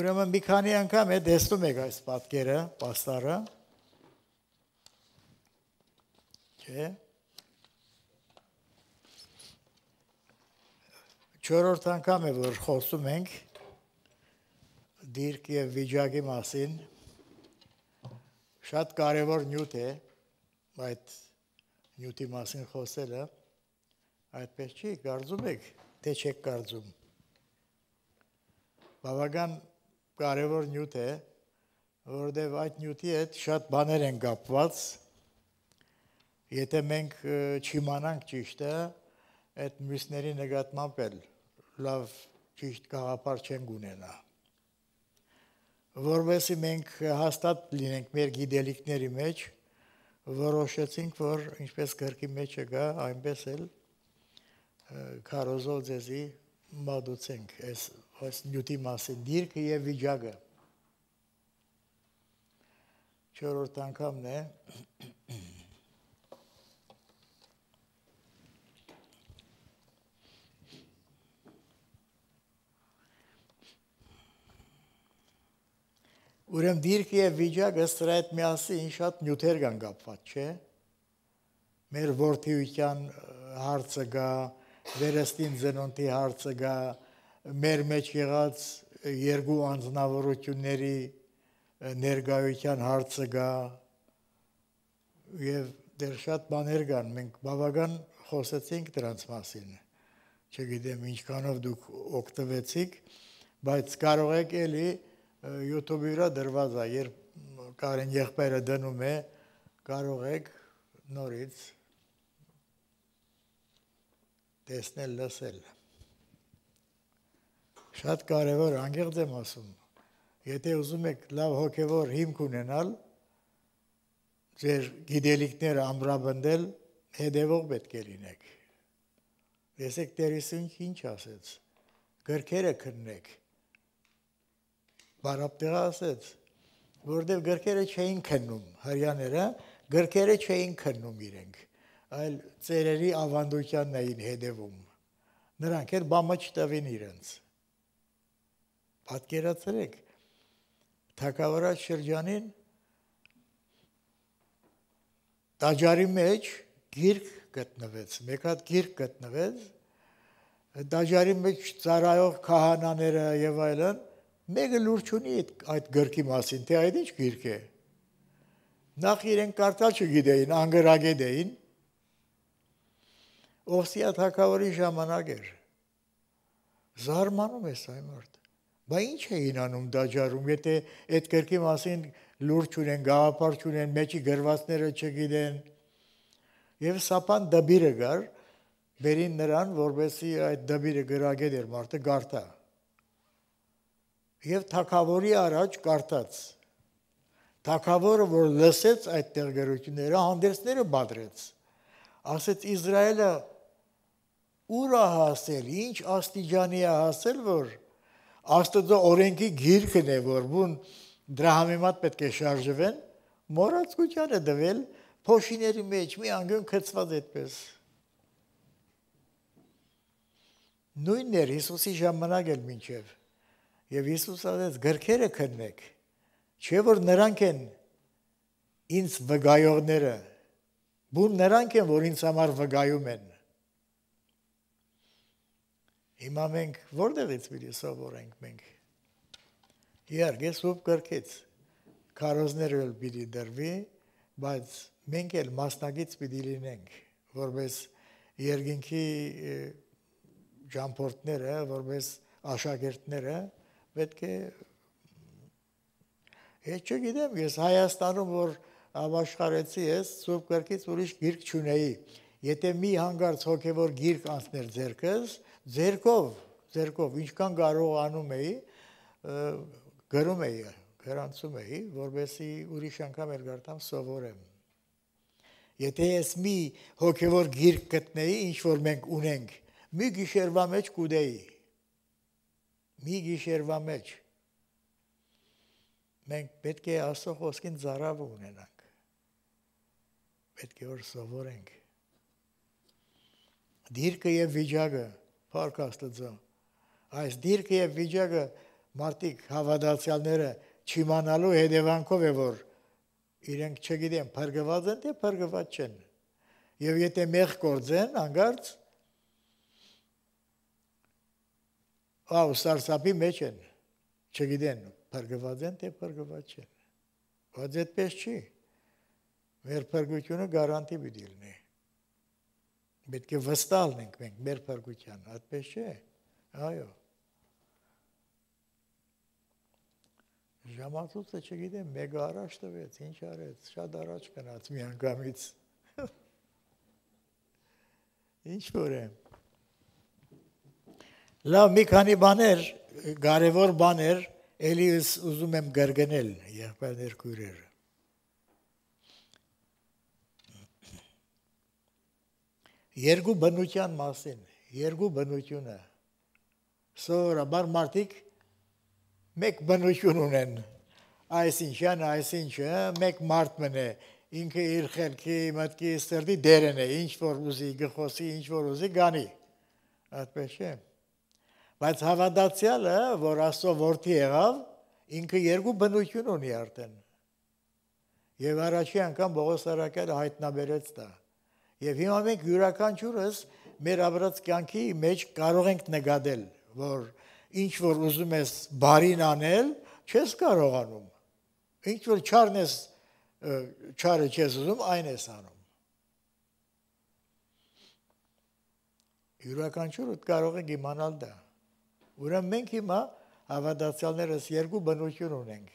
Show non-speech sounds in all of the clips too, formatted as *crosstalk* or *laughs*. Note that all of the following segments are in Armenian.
Ուրեմն մի քանի անգամ է տեսնում եք այս պատկերը, պաստառը։ Չէ։ Չորրորդ անգամ է որ խոսում ենք դիրք եւ վիճակի մասին։ Շատ կարեւոր նյութ է այդ նյութի մասին խոսելը։ Այդպես չի, կարծում եք, թե չեք կարծում։ Բավական կարևոր նյութ է, որովհետև այդ նյութի հետ շատ բաներ են կապված։ Եթե մենք չիմանանք ճիշտը, այդ մյուսների նկատմամբ էլ լավ ճիշտ գաղափար չենք ունենա։ Որովհետև մենք հաստատ լինենք մեր գիտելիքների մեջ, որոշեցինք, որ ինչպես գրքի մեջ է գա, այնպես էլ քարոզով ձեզի մատուցենք այս այս նյութի մասին դիրքը եւ վիճակը չորրորդ անգամն է Ուրեմն դիրքը եւ վիճակը սրա հետ միասին շատ նյութեր կան կապված, չէ՞։ Մեր ворթիության հարցը գա, վերստին ծնունդի հարցը գա, հարց մեր մեջ եղած երկու անձնավորությունների ներգայության հարցը գա եւ դեռ շատ բաներ կան մենք բավական խոսեցինք դրանց մասին չգիտեմ ինչքանով դուք օգտվեցիք բայց կարող եք էլի YouTube-ի վրա դրված է երբ Կարեն եղբայրը դնում է կարող եք նորից տեսնել լսել Շատ կարևոր անգեղծ եմ ասում։ Եթե ուզում եք լավ հոգևոր հիմք ունենալ, ձեր գիտելիքները ամրապնդել, հետևող պետք է լինեք։ Լսեք Տերեսինք ինչ ասեց։ Գրքերը քննեք։ Բարապտեղը ասեց, որովհետև գրքերը չէին քննում, հрьяները գրքերը չէին քննում իրենք, այլ ծերերի ավանդությանն էին հետևում։ Նրանք էլ բամը չտվին իրենց։ Պատկերացրեք, թակավորած շրջանին դաջարի մեջ գիրք գտնվեց, մեկ հատ գիրք գտնվեց, դաջարի մեջ ծարայող քահանաները եւ այլն, մեկը լուրջ ունի այդ, այդ գրքի մասին, թե այդ ինչ գիրք է։ Նախ իրենք կարդալ չգիտեին, անգրագետ էին։ Օսիա թակավորի ժամանակ էր։ Զարմանում ես այ մարդ Բա ի՞նչ էին անում դաջարում, եթե այդ գրքի մասին լուրջ ունեն, գաղափար ունեն, մեջի գրվածները չգիտեն։ Եվ սապան դբիրը գար, բերին նրան, որբեսի այդ դբիրը գրագետ էր մարդը գարտա։ Եվ թակավորի առաջ գարտաց։ Թակավորը, որ լսեց այդ տեղգրությունները, հանդերձները բادرեց։ Ասեց Իսրայելը ուր է հասել, ինչ աստիճանի է հասել, որ Աստծո օրենքի գիրքն է, որ բուն դրա համեմատ պետք է շարժվեն, մորացկությանը դվել փոշիների մեջ մի անգամ քծված այդպես։ Նույնն էր Հիսուսի ժամանակ էլ մինչև։ Եվ Հիսուս ասաց գրքերը քննեք, չէ որ նրանք են ինձ վգայողները։ Բուն նրանք են, որ ինձ համար վգայում են։ Հիմա մենք որտեղից պիտի սովորենք մենք։ Իհարկե սուրբ գրքից քարոզները էլ պիտի դրվի, բայց մենք էլ մասնակից պիտի լինենք, որպես երկինքի ճամփորդները, որպես աշակերտները պետք է Ես չգիտեմ, ես Հայաստանում որ ավաշխարեցի ես, սուրբ գրքից ուրիշ գիրք չունեի։ Եթե մի հանգարց հոգևոր գիրք անցներ ձերքս, ձեր Ձերքով, ձերքով ինչքան կարողանում էի գրում էի, գրանցում էի, որովհետեւ ուրիշ անգամ էլ գարտամ սովորեմ։ Եթե ես մի հոգևոր գիրք գտնեի, ինչ որ մենք ունենք, մի գիշերվա մեջ կուտեի։ Մի գիշերվա մեջ մենք պետք է աստծո խոսքին զարավ ունենանք։ Պետք է որ սովորենք։ Դիրքը եւ վիճակը Փառք Աստծո։ Այս դիրքը եւ վիճակը մարդիկ հավատացյալները չիմանալու հետևանքով է որ իրենք չգիտեն փրկված են թե փրկված չեն։ Եվ եթե մեղ կործեն, անգարց ավ սարսափի մեջ են։ Չգիտեն փրկված են թե փրկված չեն։ Բայց այդպես չի։ Մեր փրկությունը գարանտի պիտի լինի։ Պետք է վստահ լինենք մենք մեր փրկության, այդպես չէ։ Այո։ Ժամացույցը չգիտեմ, մեګه առաջ տվեց, ինչ արեց, շատ առաջ գնաց միանգամից։ *laughs* Ինչ որ է։ Լավ, մի քանի բաներ, կարևոր բաներ, ելի ուզում եմ գրգնել եղբայրներ քույրերը։ երկու բնության մասին, երկու բնությունը։ Սովորաբար մարդիկ մեկ բնություն ունեն, այսինչան, այսինչը, մեկ մարդմն է, ինքը իր խելքի, մտքի, սրտի դերն է, ինչ որ ուզի, գխոսի, ինչ որ ուզի, գանի։ Այդպես չէ։ Բայց հավատացյալը, որ Աստծո որդի եղավ, ինքը երկու բնություն ունի արդեն։ Եվ առաջի անգամ Պողոս Արաքյալը հայտնաբերեց դա։ Եվ հիմա մենք յուրաքանչյուրս մեր ապրած կյանքի մեջ կարող ենք նկատել, որ ինչ որ ուզում ես բարին անել, չես կարողանում։ Ինչ որ չարն ես չարը չես ուզում, այն ես անում։ Յուրաքանչյուրը կարող ենք իմանալ դա։ Ուրեմն մենք հիմա հավատացյալներս երկու բնություն ունենք։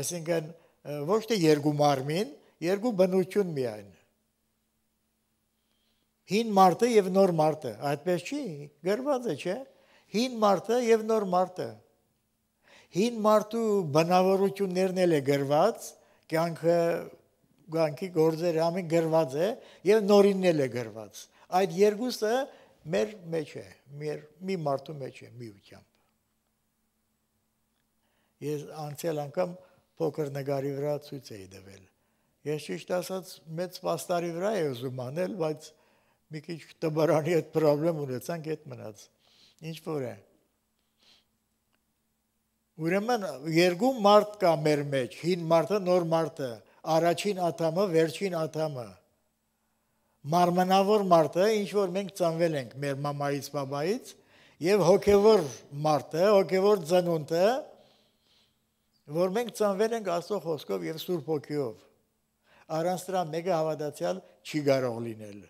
Այսինքն ոչ թե երկու մարմին, երկու բնություն միայն հին մարտը եւ նոր մարտը, այդպես չի, գրված է, չէ՞։ Հին մարտը եւ նոր մարտը։ Հին մարտու բնավորություններն էլ է գրված, կյանքը գանքի գործերը ամեն գրված է եւ նորինն էլ է գրված։ Այդ երկուսը մեր մեջ է, մեր մի մարտու մեջ է միությամբ։ Ես անցյալ անգամ փոքր նկարի վրա ցույց էի տվել։ Ես ճիշտ ասած մեծ պաստարի վրա եմ զումանել, բայց մի քիչ տբարանի հետ խնդրեմ ունեցանք այդ մնաց։ Ինչ որ է։ Ուրեմն երկու մարդ կա մեր մեջ, հին մարդը, նոր մարդը, առաջին աթամը, վերջին աթամը։ Մարմնավոր մարդը, ինչ որ մենք ծնվել ենք մեր մամայից, բաբայից, եւ հոգեվոր մարդը, հոգեվոր ծնունդը, որ մենք ծնվել ենք Աստծո խոսքով եւ Սուրբ Հոգիով։ Առանց դրա մեկը հավատացյալ չի կարող լինել։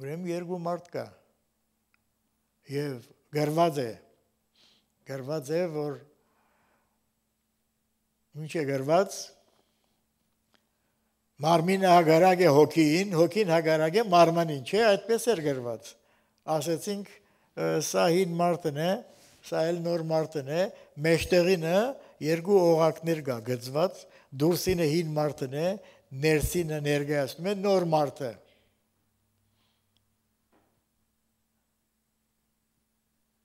Ուրեմն երկու մարդ կա։ Եվ գրված է։ Գրված է, որ ինչ է գրված։ Մարմինը հագարակ է հոգին, հոգին հագարակ է մարմնին, չէ, այդպես էր գրված։ Ասեցինք, սա հին մարդն է, սա էլ նոր մարդն է, մեջտեղինը երկու օղակներ կա գծված, դուրսինը հին մարդն է, ներսինը ներկայացնում է նոր մարդը։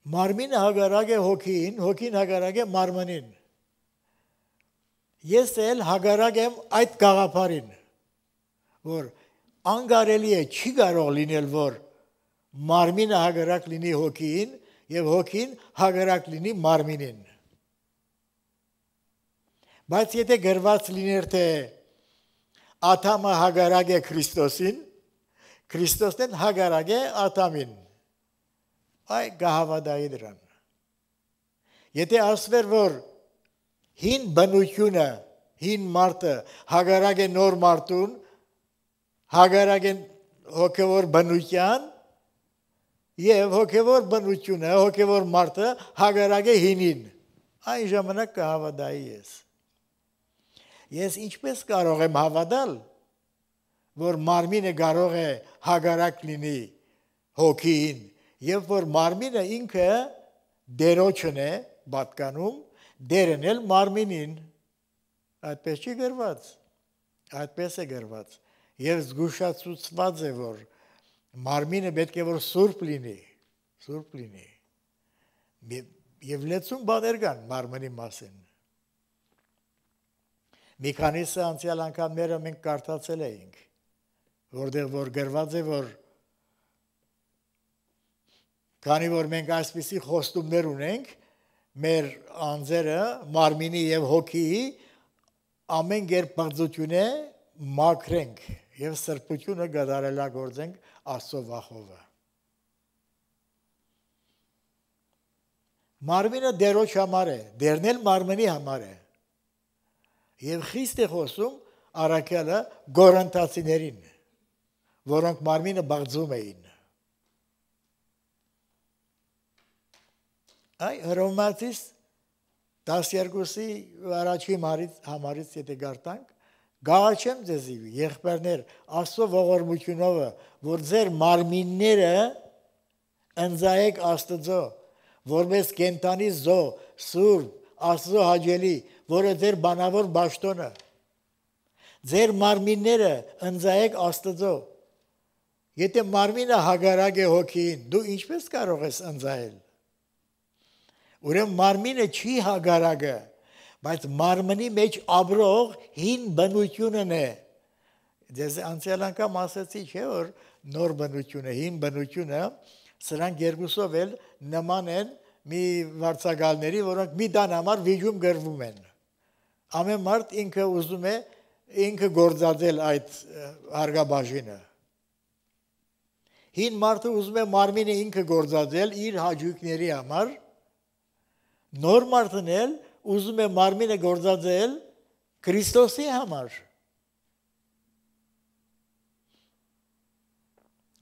Մարմինը հագարակ է հոգին, հոգին հագարակ է մարմնին։ Ես էլ հագարակ եմ այդ գաղափարին, որ անգարելի է, չի կարող լինել, որ մարմինը հագարակ լինի հոգին եւ հոգին հագարակ լինի մարմինին։ Բայց եթե գրված լիներ թե Աթամը հագարակ է Քրիստոսին, Քրիստոսն հագարակ է Աթամին այ գահավադայի դրան։ Եթե ասվեր, որ հին բնությունը, հին մարդը հագարակ է նոր մարդուն, հագարակ է հոգևոր բնության եւ հոգևոր բնությունը, հոգևոր մարդը հագարակ է հինին, այն ժամանակ կհավատայի ես։ Ես ինչպես կարող եմ հավատալ, որ մարմինը կարող է հագարակ լինի հոգին, եւ որ մարմինը ինքը դերոջն է պատկանում, դերն էլ մարմինին։ Այդպես չի գրված։ Այդպես է գրված։ Եվ զգուշացուցված է, որ մարմինը պետք է որ սուրբ լինի, սուրբ լինի։ Եվ լեցուն բաներ կան մարմնի մասին։ Մի քանիսը անցյալ անգամները մենք կարդացել էինք, որտեղ որ գրված է, որ Քանի որ մենք այսպիսի խոստումներ ունենք մեր անձերը մարմինի եւ հոգիի ամեն գեր բղձությունը մաքրենք եւ սրբությունը գդարելա գործենք Աստծո վախովը։ Մարմինը դերոջ համար է, դերնել մարմնի համար է։ Եվ խիստ է խոսում Արաքյալը գորընտացիներին, որոնք մարմինը բաղձում էին Այ Հռոմացիս 12-ի առաջի մարից համարից եթե գարտանք, գաղաչեմ ձեզի եղբայրներ Աստծո ողորմությունովը, որ ձեր մարմինները ընձայեք Աստծո, որպես կենտանի զո, սուրբ, Աստծո հաջելի, որը ձեր բանավոր ճշտոնը։ Ձեր մարմինները ընձայեք Աստծո։ Եթե մարմինը հագարակ է հոգին, դու ինչպես կարող ես ընձայել Ուրեմն մարմինը չի հագարակը, բայց մարմնի մեջ ապրող հին բնությունն է։ Ձեզ անցյալ անգամ ասացի, չէ՞ որ նոր բնությունը, հին բնությունը, սրանք երկուսով էլ նման են մի վարցակալների, որոնք մի դան համար վիճում գրվում են։ Ամեն մարդ ինքը ուզում է ինքը գործածել այդ հարգաբաժինը։ Հին մարդը ուզում է մարմինը ինքը գործածել իր հաջույքների համար, նոր մարդն էլ ուզում է մարմինը գործածել Քրիստոսի համար։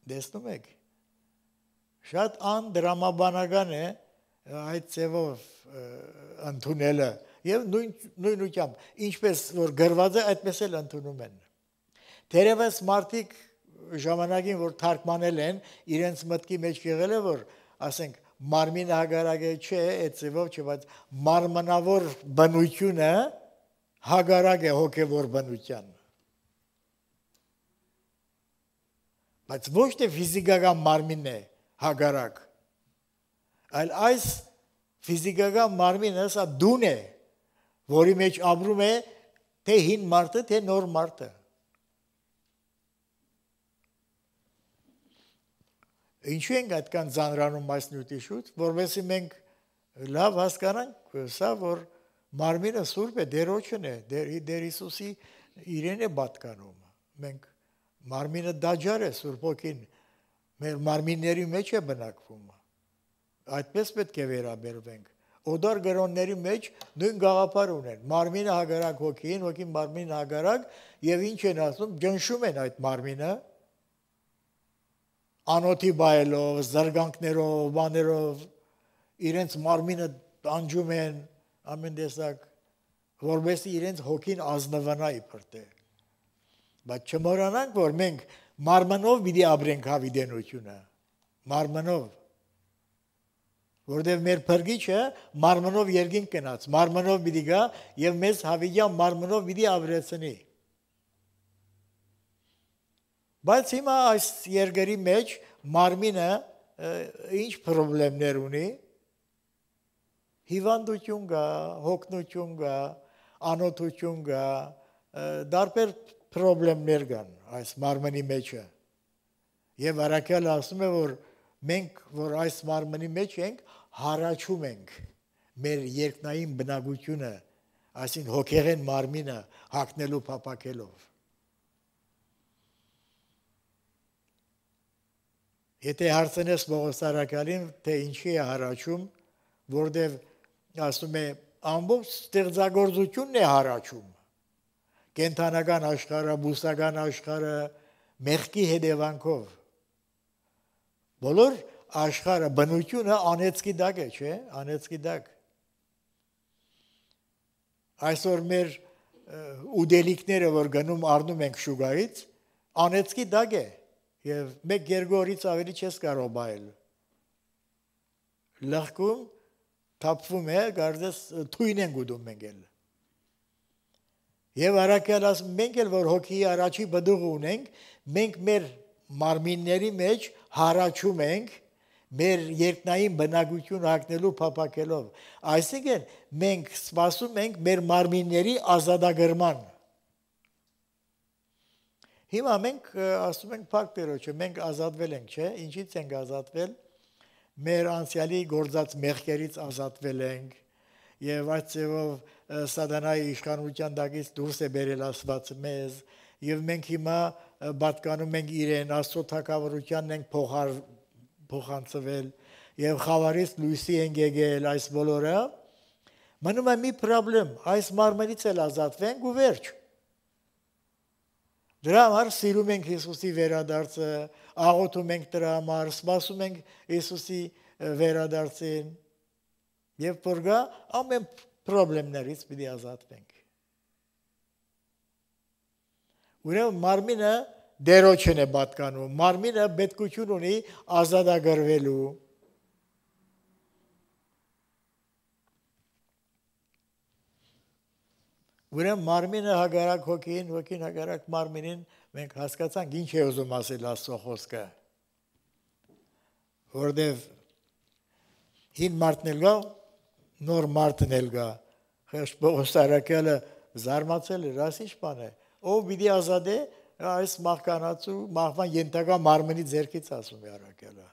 Դեսնում եք։ Շատ անդրամաբանական է այդ ծևով ընդունելը եւ նույն նույնությամբ ինչպես որ գրված է այդպես էլ ընդունում են։ Տերևս մարդիկ ժամանակին որ թարգմանել են իրենց մտքի մեջ եղել է որ ասենք մարմին հագարակը չէ, այդ ձևով չէ, բայց մարմնավոր բնությունը հագարակ է հոգևոր բնության։ Բայց ոչ թե ֆիզիկական մարմինն է հագարակ, այլ այս ֆիզիկական մարմինը սա դուն է, որի մեջ ապրում է թե հին մարդը, թե նոր մարդը։ Ինչու ենք այդքան ձանրանում այս նյութի շուտ, որովհետեւ մենք լավ հասկանանք սա, որ մարմինը սուրբ է, դերոջն է, դեր, դեր Հիսուսի իրեն է պատկանում։ Մենք մարմինը դաջար է Սուրբ Օքին մեր մարմինների մեջ է բնակվում։ Այդպես պետք է վերաբերվենք։ Օդար գրոնների մեջ նույն գաղափար ունեն։ Մարմինը հագարակ հոգին, հոգին մարմինը հագարակ, եւ ինչ են ասում, ճնշում են այդ մարմինը, անոթի բայելով, զարգանքներով, բաներով իրենց մարմինը տանջում են ամեն տեսակ որովհետեւ իրենց հոգին ազնվանա իբրտե։ Բայց չմոռանանք, որ մենք մարմնով պիտի ապրենք հավիտենությունը։ Մարմնով որտեղ մեր փրկիչը մարմնով երկին կնաց, մարմնով պիտի գա եւ մեզ հավիդյա մարմնով պիտի ապրեցնի։ Բայց հիմա այս երկրի մեջ մարմինը ինչ խնդիրներ ունի։ Հիվանդություն կա, հոգնություն կա, անոթություն կա, դարբեր խնդիրներ կան այս մարմնի մեջը։ Եվ Արաքել ասում է, որ մենք, որ այս մարմնի մեջ ենք, հարաճում ենք մեր երկնային բնակությունը, այսին հոգեղեն մարմինը հակնելու փապակելով։ Եթե հարցնես Մողոստարակալին, թե ինչի է հարաճում, որտեվ ասում է ամբողջ ստեղծագործությունն է հարաճում։ Կենթանական աշխարհը, բուսական աշխարհը մեղքի հետևանքով։ Բոլոր աշխարհը բնությունը անեցքի դակ է, չէ՞, անեցքի դակ։ Այսօր մեր ուդելիքները, որ գնում առնում ենք շուգայից, անեցքի դակ է եւ մեկ երկու օրից ավելի չես կարող բայել։ Լախքում թափվում է, գարդես թույն են գուդում մենք էլ։ Եվ արակելաս մենք էլ որ հոգի առաջի բդուղ ունենք, մենք մեր մարմինների մեջ հարաճում ենք մեր երկնային բնակություն հագնելու փապակելով։ Այսինքն մենք սպասում ենք մեր մարմինների ազատագրման։ Հիմա մենք ասում ենք Փակ Տերոջը, մենք ազատվել ենք, չէ՞, ինչից ենք ազատվել։ Մեր անցյալի գործած մեղքերից ազատվել ենք եւ այդ ձևով սատանայի իշխանության դակից դուրս է բերել Աստված մեզ եւ մենք հիմա պատկանում ենք իրեն Աստծո թակավորությանն ենք փոխար փոխանցվել եւ խավարից լույսի ենք եկել այս բոլորը մնում է մի խնդրեմ այս մարմնից էլ ազատվենք ու վերջ Դրա համար սիրում ենք Հիսուսի վերադարձը, աղոթում ենք դրա համար, սպասում ենք Հիսուսի վերադարձին։ Եվ որ գա ամեն խնդիրներից պիտի ազատվենք։ Ուրեմն մարմինը դերոջն է պատկանում, մարմինը պետքություն ունի ազատագրվելու։ Ուրեմն մարմինը հագարակ հոգին, հոգին հագարակ մարմինին, մենք հասկացանք ինչ է ուզում ասել Աստծո խոսքը։ Որտեվ հին մարդն էլ գա, նոր մարդն էլ գա։ Խոշ Պողոսարակյալը զարմացել էր, ասի շփան է։ Ով պիտի ազատե այս մահկանացու մահվան յենթակա մարմնի ձեռքից ասում է Արակյալը։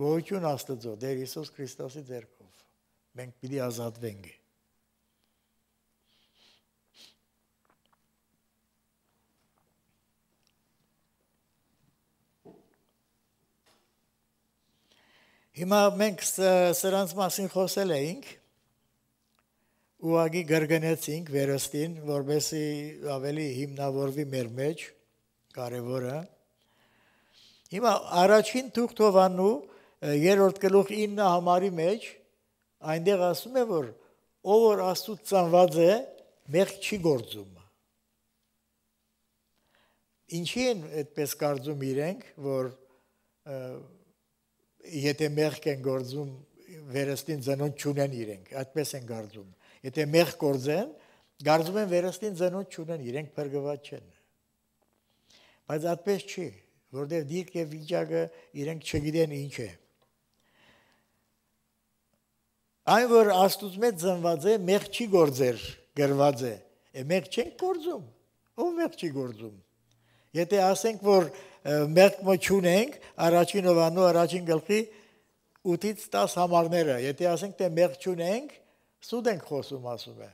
Գոհություն Աստծո, Տեր Հիսուս Քրիստոսի ձեռքով։ Մենք պիտի ազատվենք։ Հիմա մենք սրանց մասին խոսել էինք, ուղագի գրգնեցինք վերստին, որբեսի ավելի հիմնավորվի մեր մեջ, կարևորը։ Հիմա առաջին թուղթովանու երրորդ գլուխ 9 համարի մեջ այնտեղ ասում է, որ ով որ Աստուծո ծնված է, մեղք չի գործում։ Ինչի են այդպես կարծում իրենք, որ և, եթե մեղք են գործում վերստին ծնունդ չունեն իրենք, այդպես են գործում։ Եթե մեղք գործեն, Գարձում են վերստին ծնունդ չունեն, իրենք բարգված չեն։ Բայց այդպես չի, որտեղ դիրք եւ վիճակը իրենք չգիտեն ինչ է։ Այն որ Աստուծո մեջ ծնված է, մեղ չի գործեր, գրված է։ Է մեղ չեն գործում։ Ո՞վ մեղ չի գործում։ Եթե ասենք որ մերկմո չունենք, առաջին Հովաննու առաջին գլխի 8-ից 10 համարները, եթե ասենք թե մեղք չունենք, սուտ ենք խոսում ասում է։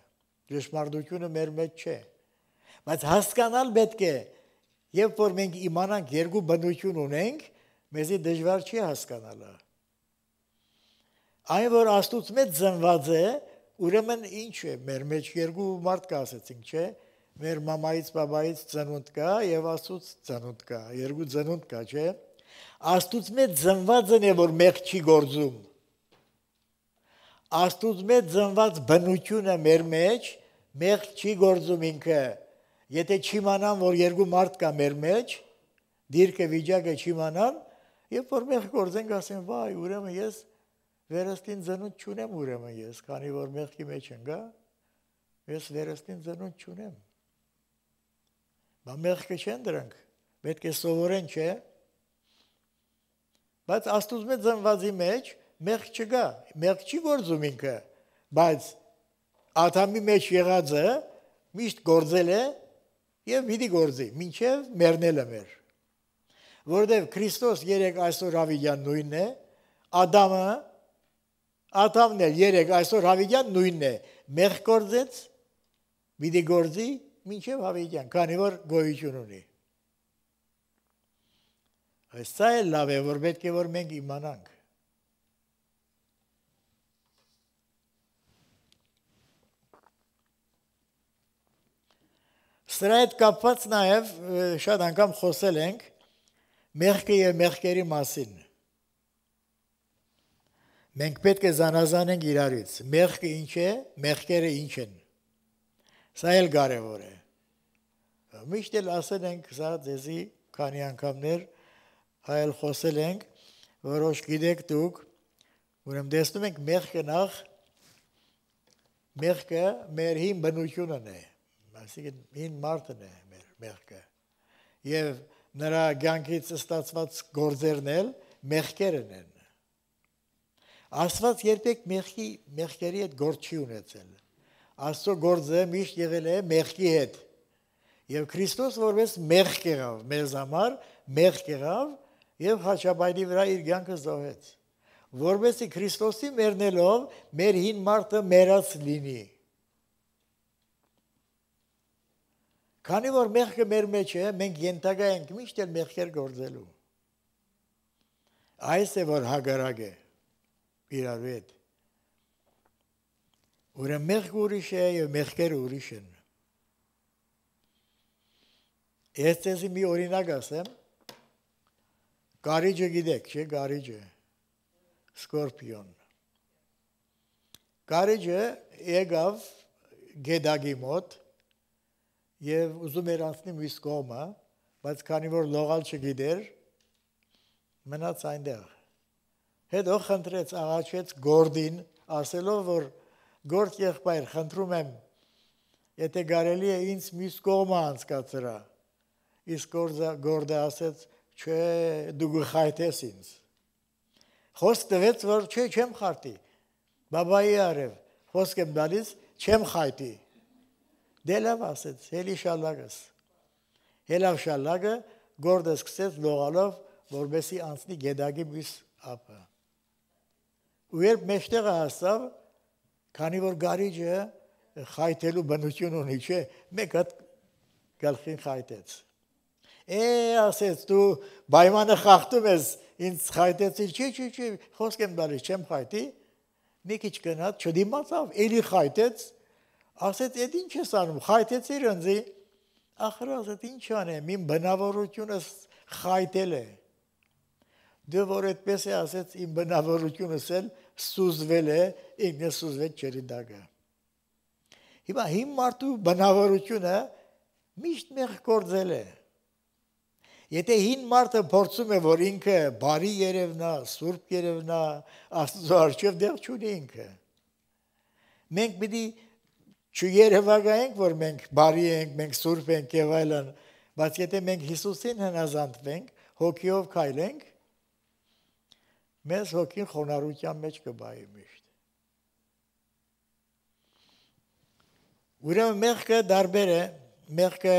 Ճշմարտությունը մեր մեջ չէ։ Բայց հասկանալ պետք է, երբ որ մենք իմանանք երկու բնություն ունենք, մեզի դժվար չի հասկանալը։ Այն որ Աստուծո մեջ զնված է, ուրեմն ինչ է, մեր մեջ երկու մարդ կասեցինք, չէ՞, Մեր մամայից, բաբայից ծնունդ կա եւ Աստծուց ծնունդ կա, երկու ծնունդ կա, չէ՞։ Աստծուց մեծ ծնվածն է, որ մեղ չի գործում։ Աստծուց մեծ ծնված բնությունը մեր մեջ մեղ չի գործում ինքը։ Եթե չիմանան, որ երկու մարդ կա մեր մեջ, դիրքը վիճակը չիմանան, երբ որ մեղ գործենք, ասեն, վայ, ուրեմն ես վերստին ծնունդ չունեմ ուրեմն ես, քանի որ մեղքի մեջ եմ, գա։ Ես վերստին ծնունդ չունեմ։ Բա մեղքը չեն դրանք։ Պետք է սովորեն, չէ՞։ Բայց աստուծմե ծնվածի մեջ մեղք չկա։ Մեղք չի գործում ինքը, բայց աթամի մեջ եղածը միշտ գործել է եւ պիտի գործի, ինչեւ մեռնելը մեր։ Որտեւ Քրիստոս երեք այսօր հավիդյան նույնն է, Ադամը Ադամն էլ երեք այսօր հավիդյան նույնն է։ Մեղք գործեց, պիտի գործի մինչև հավիտյան, քանի որ գոյություն ունի։ Այս սա է լավ է, որ պետք է որ մենք իմանանք։ Սրա հետ կապված նաև շատ անգամ խոսել ենք մեղքի եւ մեղքերի մասին։ Մենք պետք է զանազանենք իրարից։ Մեղքը ինչ է, մեղքերը ինչ են։ Սա էլ կարևոր է։ Միշտ էլ ասել ենք սա դեզի քանի անգամներ հայել խոսել ենք, որոշ գիտեք դուք, ուրեմն տեսնում ենք մեղքը նախ մեղքը մեր հին բնությունն է, այսինքն հին մարդն է մեր մեղքը։ Եվ նրա ցանկից ստացված գործերն էլ մեղքերն են։ Աստված երբեք մեղքի մեղքերի հետ գործ չի ունեցել։ Աստծո գործը միշտ եղել է մեղքի հետ։ Եվ Քրիստոս որպես մեղք եղավ մեզ համար, մեղք եղավ եւ հաճաբայնի վրա իր ցանկը զոհեց։ Որպեսի Քրիստոսի մեռնելով մեր հին մարդը մեռած լինի։ Քանի որ մեղքը մեր մեջ է, մենք ենթակա ենք միշտ էլ մեղքեր գործելու։ Այս է որ հագարակ է իրար հետ։ Ուրեմն մեղքը ուրիշ է եւ մեղքերը ուրիշ են։ Ես տեսի մի օրինակ ասեմ։ Գարիջը գիտեք, չէ՞, գարիջը։ Սկորպիոն։ Գարիջը եկավ գեդագի մոտ եւ ուզում էր անցնել մյուս կողմը, բայց քանի որ լողալ չգիտեր, մնաց այնտեղ։ Հետո խնդրեց աղաչեց Գորդին, ասելով որ Գորդ եղբայր, խնդրում եմ, եթե կարելի է ինձ մյուս կողմը անցկացրա իսկ գորդը ասեց, չէ, դու գխայտես ինձ։ Խոսք տվեց, որ չէ, չեմ խարտի։ Բաբայի արև, խոսք եմ դալից, չեմ խայտի։ Դե լավ ասեց, հելի շալագս։ Հելավ շալագը գորդը սկսեց լողալով, որբեսի անցնի գեդագի մյուս ապը։ Ու երբ մեջտեղը հասավ, քանի որ գարիջը խայտելու բնություն ունի, չէ, մեկ հատ գլխին խայտեց։ Է, ասեց դու պայմանը խախտում ես, ինձ խայտեցիր, չի, չի, չի, խոսք եմ դալիս, չեմ խայտի։ Մի քիչ գնաց, չդիմացավ, էլի խայտեց, ասեց, «Էդ ինչ ես անում, խայտեցիր ինձի»։ Ախր ասեց, «Ինչ անեմ, իմ բնավորությունս խայտել է»։ Դու որ այդպես է ասեց, իմ բնավորությունս էլ սուզվել է, ինքն է սուզվել չերիդակը։ Հիմա հիմ մարդու բնավորությունը միշտ մեղ գործել է։ Եթե հին մարդը փորձում է, որ ինքը բարի երևնա, սուրբ երևնա, Աստծո արժև դեռ չունի ինքը։ Մենք պիտի չերևակայենք, որ մենք բարի ենք, մենք սուրբ ենք եւ այլն, բայց եթե մենք Հիսուսին հնազանդվենք, հոգիով քայլենք, մեզ հոգին խոնարհության մեջ կբայի միշտ։ Ուրեմն մեղքը դարբեր է, մեղքը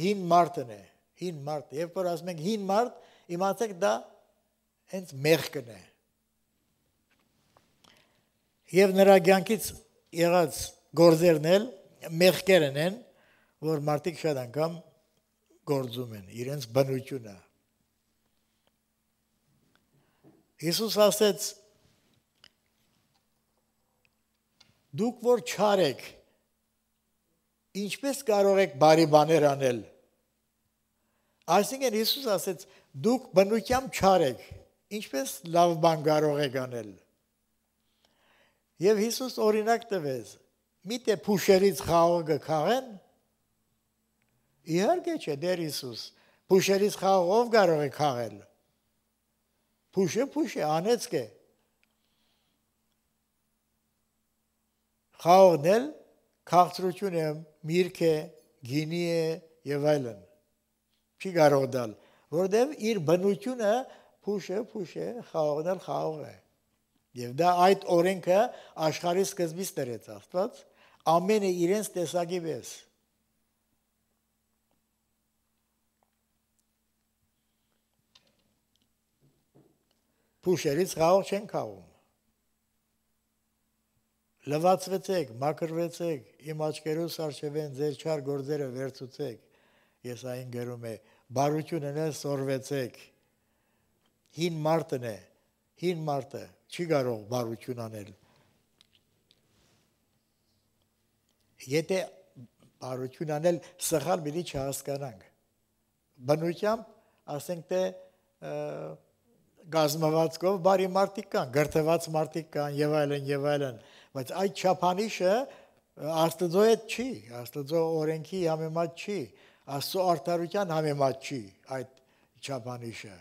հին մարդն է։ մեղ հին մարդ, եւ որ ասում ենք հին մարդ, իմացեք դա հենց մեղքն է։ Եվ նրա ցանկից եղած գործերն էլ մեղքերն են, որ մարդիկ շատ անգամ գործում են իրենց բնությունը։ Հիսուս ասեց. Դուք որ չարեք, ինչպես կարող եք բարի բաներ անել։ Այսինքն Հիսուս ասեց. դուք բնությամբ չար եք, ինչպես լավ բան կարող եք անել։ Եվ Հիսուս օրինակ տվեց. միտե փուշերից խաղողը քաղեն։ Իհարկե չէ, դեր Հիսուս, փուշերից խաղողով կարող է քաղել։ Փուշը փուշը անեցք է։ Խաղողն էլ քաղցրություն է, միրգ է, գինի է եւ այլն չի կարող դալ, որտեվ իր բնությունը փուշը, փուշը, խաղողնել խաղող է։ Եվ դա այդ օրենքը աշխարհի սկզբից դրեց Աստված, ամենը իրենց տեսակի պես։ Փուշերից խաղող չեն խաղում։ Լվացվեցեք, մաքրվեցեք, իմ աչքերուս արժևեն ձեր չար գործերը վերցուցեք Ես այն գրում է. բարություն ունեն սորվեցեք։ Հին մարտն է, հին մարտը չի կարող բարություն անել։ Եթե բարություն անել սխալ մի չհասկանանք։ Բնությամբ ասենք թե գազմվածքով բարի մարդիկ կան, գրթված մարդիկ կան եւ այլն եւ այլն, բայց այդ չափանիշը Աստծո հետ չի, Աստծո օրենքի համեմատ չի։ Աստծո արդարության համեմատ չի այդ չափանիշը։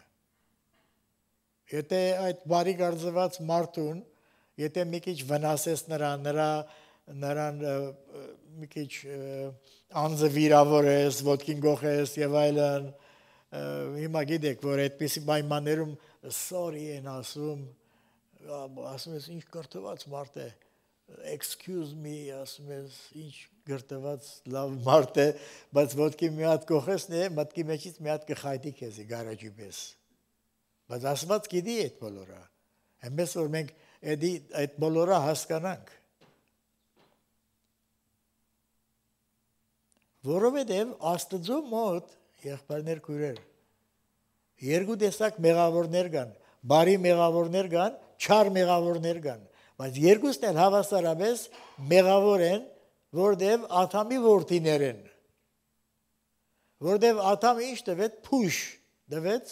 Եթե այդ բարի գործված մարդուն, եթե մի քիչ վնասես նրան, նրա նրան մի քիչ անձը վիրավորես, ոդկին գողես եւ այլն, հիմա գիտեք, որ այդպիսի պայմաններում sorry են ասում, ասում ես ինչ կրթված մարդ է, excuse me, ասում ես ինչ գրտված լավ մարդ է, բայց ոդկի մի հատ կողեսն է, մտքի մեջից մի հատ կխայտի քեզի գարաժի պես։ Բայց ասված գիտի այդ բոլորը։ Հենց որ մենք այդ այդ բոլորը հասկանանք։ Որովհետև Աստծո մոտ եղբայրներ քույրեր երկու տեսակ մեղավորներ կան, բարի մեղավորներ կան, չար մեղավորներ կան, բայց երկուսն էլ հավասարապես մեղավոր են որտեվ Աթամի որդիներ են։ Որտեվ Աթամը ինչ տվեց փուշ, տվեց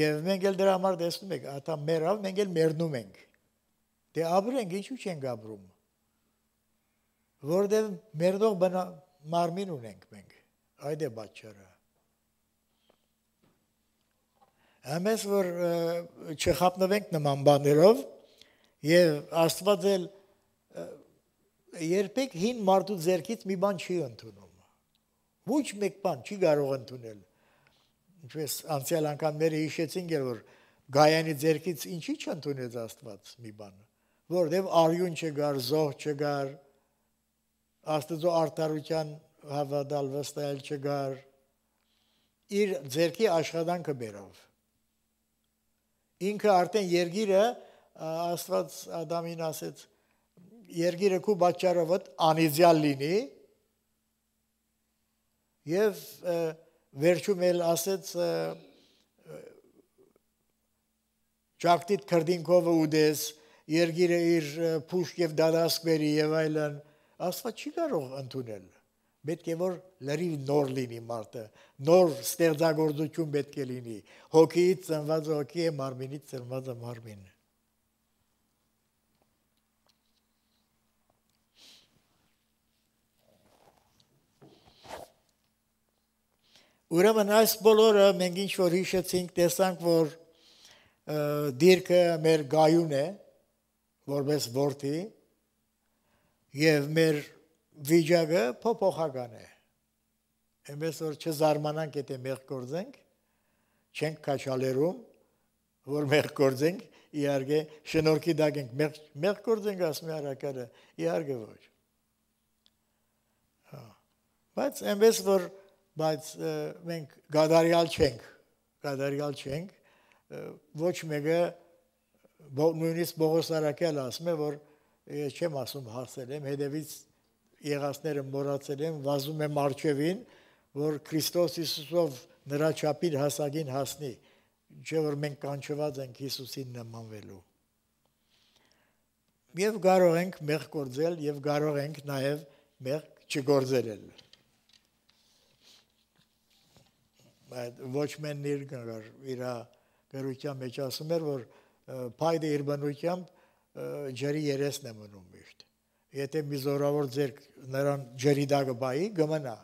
եւ մենք էլ դրա համար տեսնում ենք, Աթամ մեռավ, մենք էլ մեռնում ենք։ Դե ապրենք, ինչու չենք ապրում։ Որտեվ մեռնող բնա մարմին ունենք մենք։ Այդ է պատճառը։ Համես որ չխապնվենք նման բաներով եւ Աստված էլ երբեք հին մարդու ձեռքից մի բան չի ընդունում։ Ոչ մեկ բան չի կարող ընդունել։ Ինչպես անցյալ անգամները հիշեցինք, որ Գայանի ձեռքից ինչի՞ չընդունեց Աստված մի բան, որովհետև արյուն չգար, զոհ չգար, Աստծո արդարության հավատալ վստահել չգար։ Իր ձեռքի աշխատանքը բերավ։ Ինքը արդեն երգիրը Աստված Ադամին ասեց երկիրը քու բաճարովը անիդյալ լինի եւ վերջում էլ ասեց ճակտիտ քրդինկովը ուդես երգիրը իր փուշք եւ դարասկերի եւ այլն աստված չի կարող ընդունել պետք է որ լրիվ նոր լինի մարդը նոր ստեղծագործություն պետք է լինի հոգիից ծնված հոգի է մարմինից ծնվածը մարմինը Ուրեմն այս բոլորը մենք ինչ որ հիշեցինք, տեսանք, որ դիրքը մեր գայուն է, որպես ворթի, եւ մեր վիճակը փոփոխական է։ Էնպես որ չզարմանանք, եթե մեղ գործենք, չենք քաչալերում, որ մեղ գործենք, իհարկե շնորհքի դակ ենք, մեղ մեղ գործենք ասում արակարը, իհարկե ոչ։ Հա։ Բայց այնպես որ բայց մենք գադարյալ չենք, գադարյալ չենք, ոչ մեկը նույնիսկ Բողոս Արաքյալը ասում է, որ ես չեմ ասում հարցել եմ, հետևից եղածները մոռացել եմ, վազում եմ արջևին, որ Քրիստոս Հիսուսով նրա չափին հասակին հասնի, չէ որ մենք կանչված ենք Հիսուսին նմանվելու։ Եվ կարող ենք մեղ գործել, եւ կարող ենք նաեւ մեղ չգործել։ այդ ոչ մեն ներգրար իր գրության մեջ ասում էր որ փայտը իր բնությամբ ջերի երեսն է մնում միշտ եթե մի զորավոր ձեր նրան ջերի դակը բայի գմնա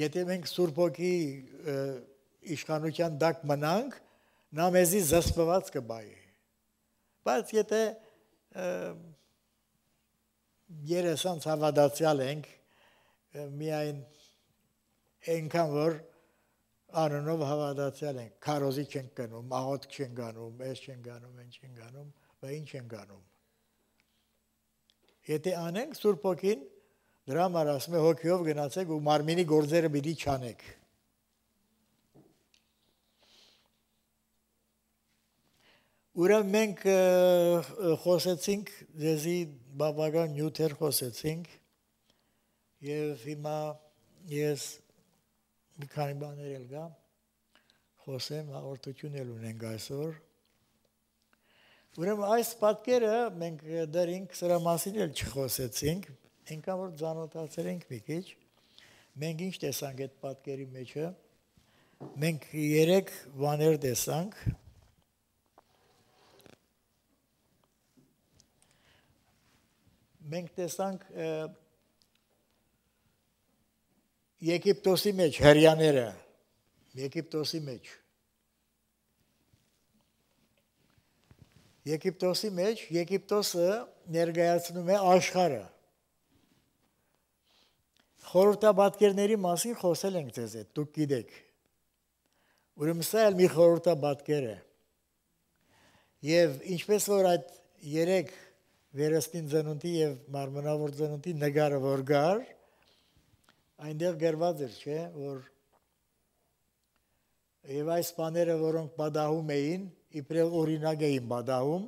եթե մենք Սուրբ ոգի իշխանության դակ մնանք նա մեզի զսպված կբայի բայց եթե երեսանց հավատացյալ ենք միայն այնքան որ անոնով հավատացել են քարոզի չեն կնում աղոտ չեն գանում այս չեն գանում այն չեն գանում բա ինչ են գանում եթե անենք Սուրբ ոգին դրա համար ասում է հոգիով գնացեք ու մարմինի գործերը պիտի չանեք Ուրեմն մենք խոսեցինք դեզի բավական նյութեր խոսեցինք եւ հիմա ես yes, մի քանի բաներ էլ կա խոսեմ հաղորդություն էլ ունենք այսօր ուրեմն այս պատկերը մենք դերինք սրա մասին էլ չխոսեցինք ինքան որ ճանոթացել ենք մի քիչ մենք ինչ տեսանք այդ պատկերի մեջը մենք երեք բաներ տեսանք մենք տեսանք և, Եգիպտոսի մեջ հрьяները, Եգիպտոսի մեջ։ Եգիպտոսի մեջ Եգիպտոսը ներկայացնում է աշխարհը։ Խորհրդաբատկերների մասին խոսել ենք ձեզ հետ, դուք գիտեք։ Ուրեմն սա էլ մի խորհրդաբատկեր է։ Եվ ինչպես որ այդ երեք վերստին ծնունդի եւ մարմնավոր ծնունդի նկարը որ գար, որ այնտեղ գրված էր, չէ, որ եւ այս բաները, որոնք բադահում էին, իբրև օրինակ էին բադահում,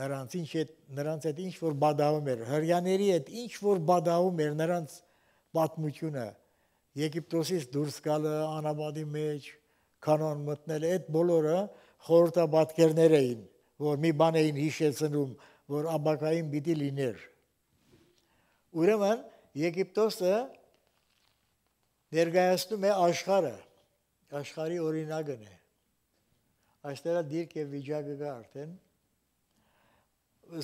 նրանց ինչ է նրանց այդ ինչ որ բադահում էր, հрьяների այդ ինչ որ բադահում էր նրանց պատմությունը, Եգիպտոսից դուրս գալը, անաբադի մեջ, կանոն մտնելը, այդ բոլորը խորհրդաբատկերներ էին, որ մի բան էին հիշեցնում, որ աբակային պիտի լիներ։ Ուրեմն Եգիպտոսը ներկայացնում է աշխարը, աշխարի օրինակն է։ Այստեղ դիրք եւ վիճակը կա արդեն։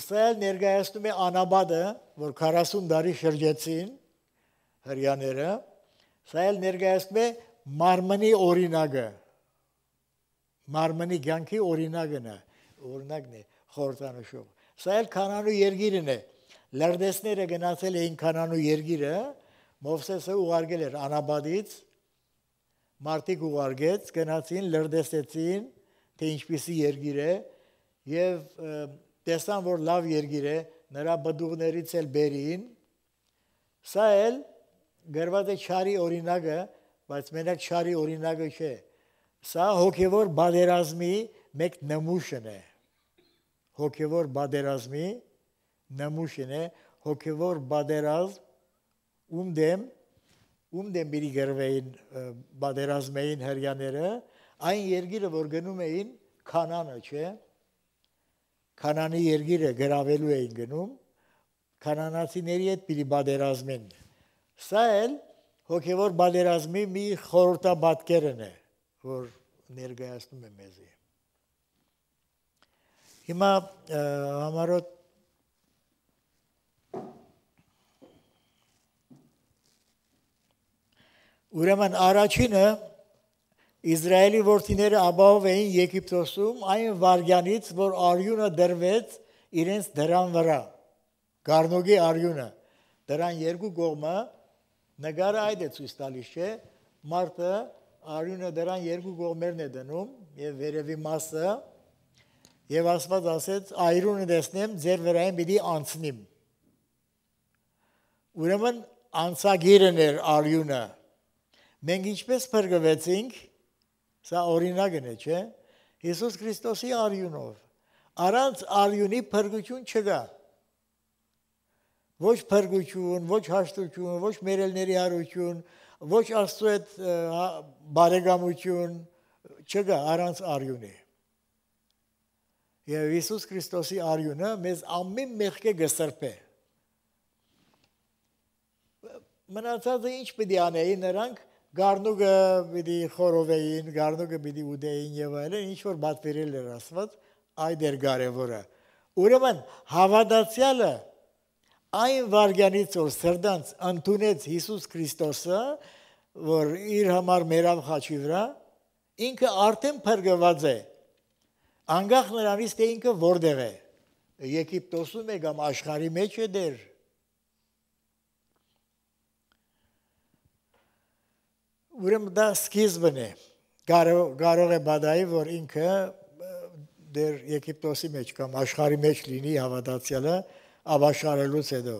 Սա ներկայացնում է Անաբադը, որ 40 տարի շրջեցին հрьяները։ Սա էլ ներկայացնում է մարմնի օրինակը։ Մարմնի ցանկի օրինակն է, օրինակն է խորտանշում։ Սա էլ քանանու երգիրն է լրդեսները գնացել էին Կանանու երկիրը, Մովսեսը ուղարկել էր Անաբադից, մարդիկ ուղարկեց, գնացին, լրդեսեցին, թե ինչպիսի երկիր է, եւ տեսան, որ լավ երկիր է, նրա բդուղներից էլ բերին։ Սա էլ գրված է չարի օրինակը, բայց մենակ չարի օրինակը չէ։ Սա հոգևոր բادرազմի մեկ նմուշն է։ Հոգևոր բادرազմի նմուշին է հոգևոր բادرազմ ում դեմ ում դեմ բերի գրվեին բادرազմային հрьяները այն երկիրը որ գնում էին կանանը չէ կանանի երկիրը գրավելու էին գնում կանանացիների հետ պիտի բادرազմեն սա էլ հոգևոր բادرազմի մի խորհրդաբատկերն է որ ներկայացնում է մեզի հիմա համարոտ Ուրեմն առաջինը Իսրայելի որդիները ապահով էին Եգիպտոսում այն վարգյանից, որ արյունը դրվեց իրենց դրան վրա։ Գառնոգի արյունը։ Դրան երկու կողմը նկարը այդ է ցույց տալիս, չէ՞։ Մարտը արյունը դրան երկու կողմերն է դնում եւ վերևի մասը Եվ Աստված ասեց. «Այրունը դեսնեմ, ձեր վրայում պիտի անցնիմ»։ Ուրեմն անցագիրն էր արյունը Մենք ինչպես բրգվեցինք, սա օրինակն է, չէ՞։ Հիսուս Քրիստոսի արյունով։ Առանց արյունի բրգություն չկա։ Ոչ բրգություն, ոչ հաշտություն, ոչ մերելների հարություն, ոչ Աստծո հետ հա, բարեկամություն չկա առանց արյունի։ Եվ Հիսուս Քրիստոսի արյունը մեզ ամեն մեղքը գսրբե մնացածը ինչ պիտի անեին նրանք Գառնուկը պիտի խորովեին, գառնուկը պիտի ուտեին եւ այլն, ինչ որ բացերել էր ասված, այդ էր կարևորը։ Ուրեմն հավատացյալը այն վարգանից որ սրդանց ընդունեց Հիսուս Քրիստոսը, որ իր համար մերավ խաչի վրա, ինքը արդեն փրկված է։ Անգախ նրանից թե ինքը որտեղ է։ Եգիպտոսում է կամ աշխարհի մեջ է դեր։ ուրեմն դա սկիզբն է։ Կարող է բադայի, որ ինքը դեր Եգիպտոսի մեջ կամ աշխարհի մեջ լինի հավատացյալը ավաշարելուց հետո։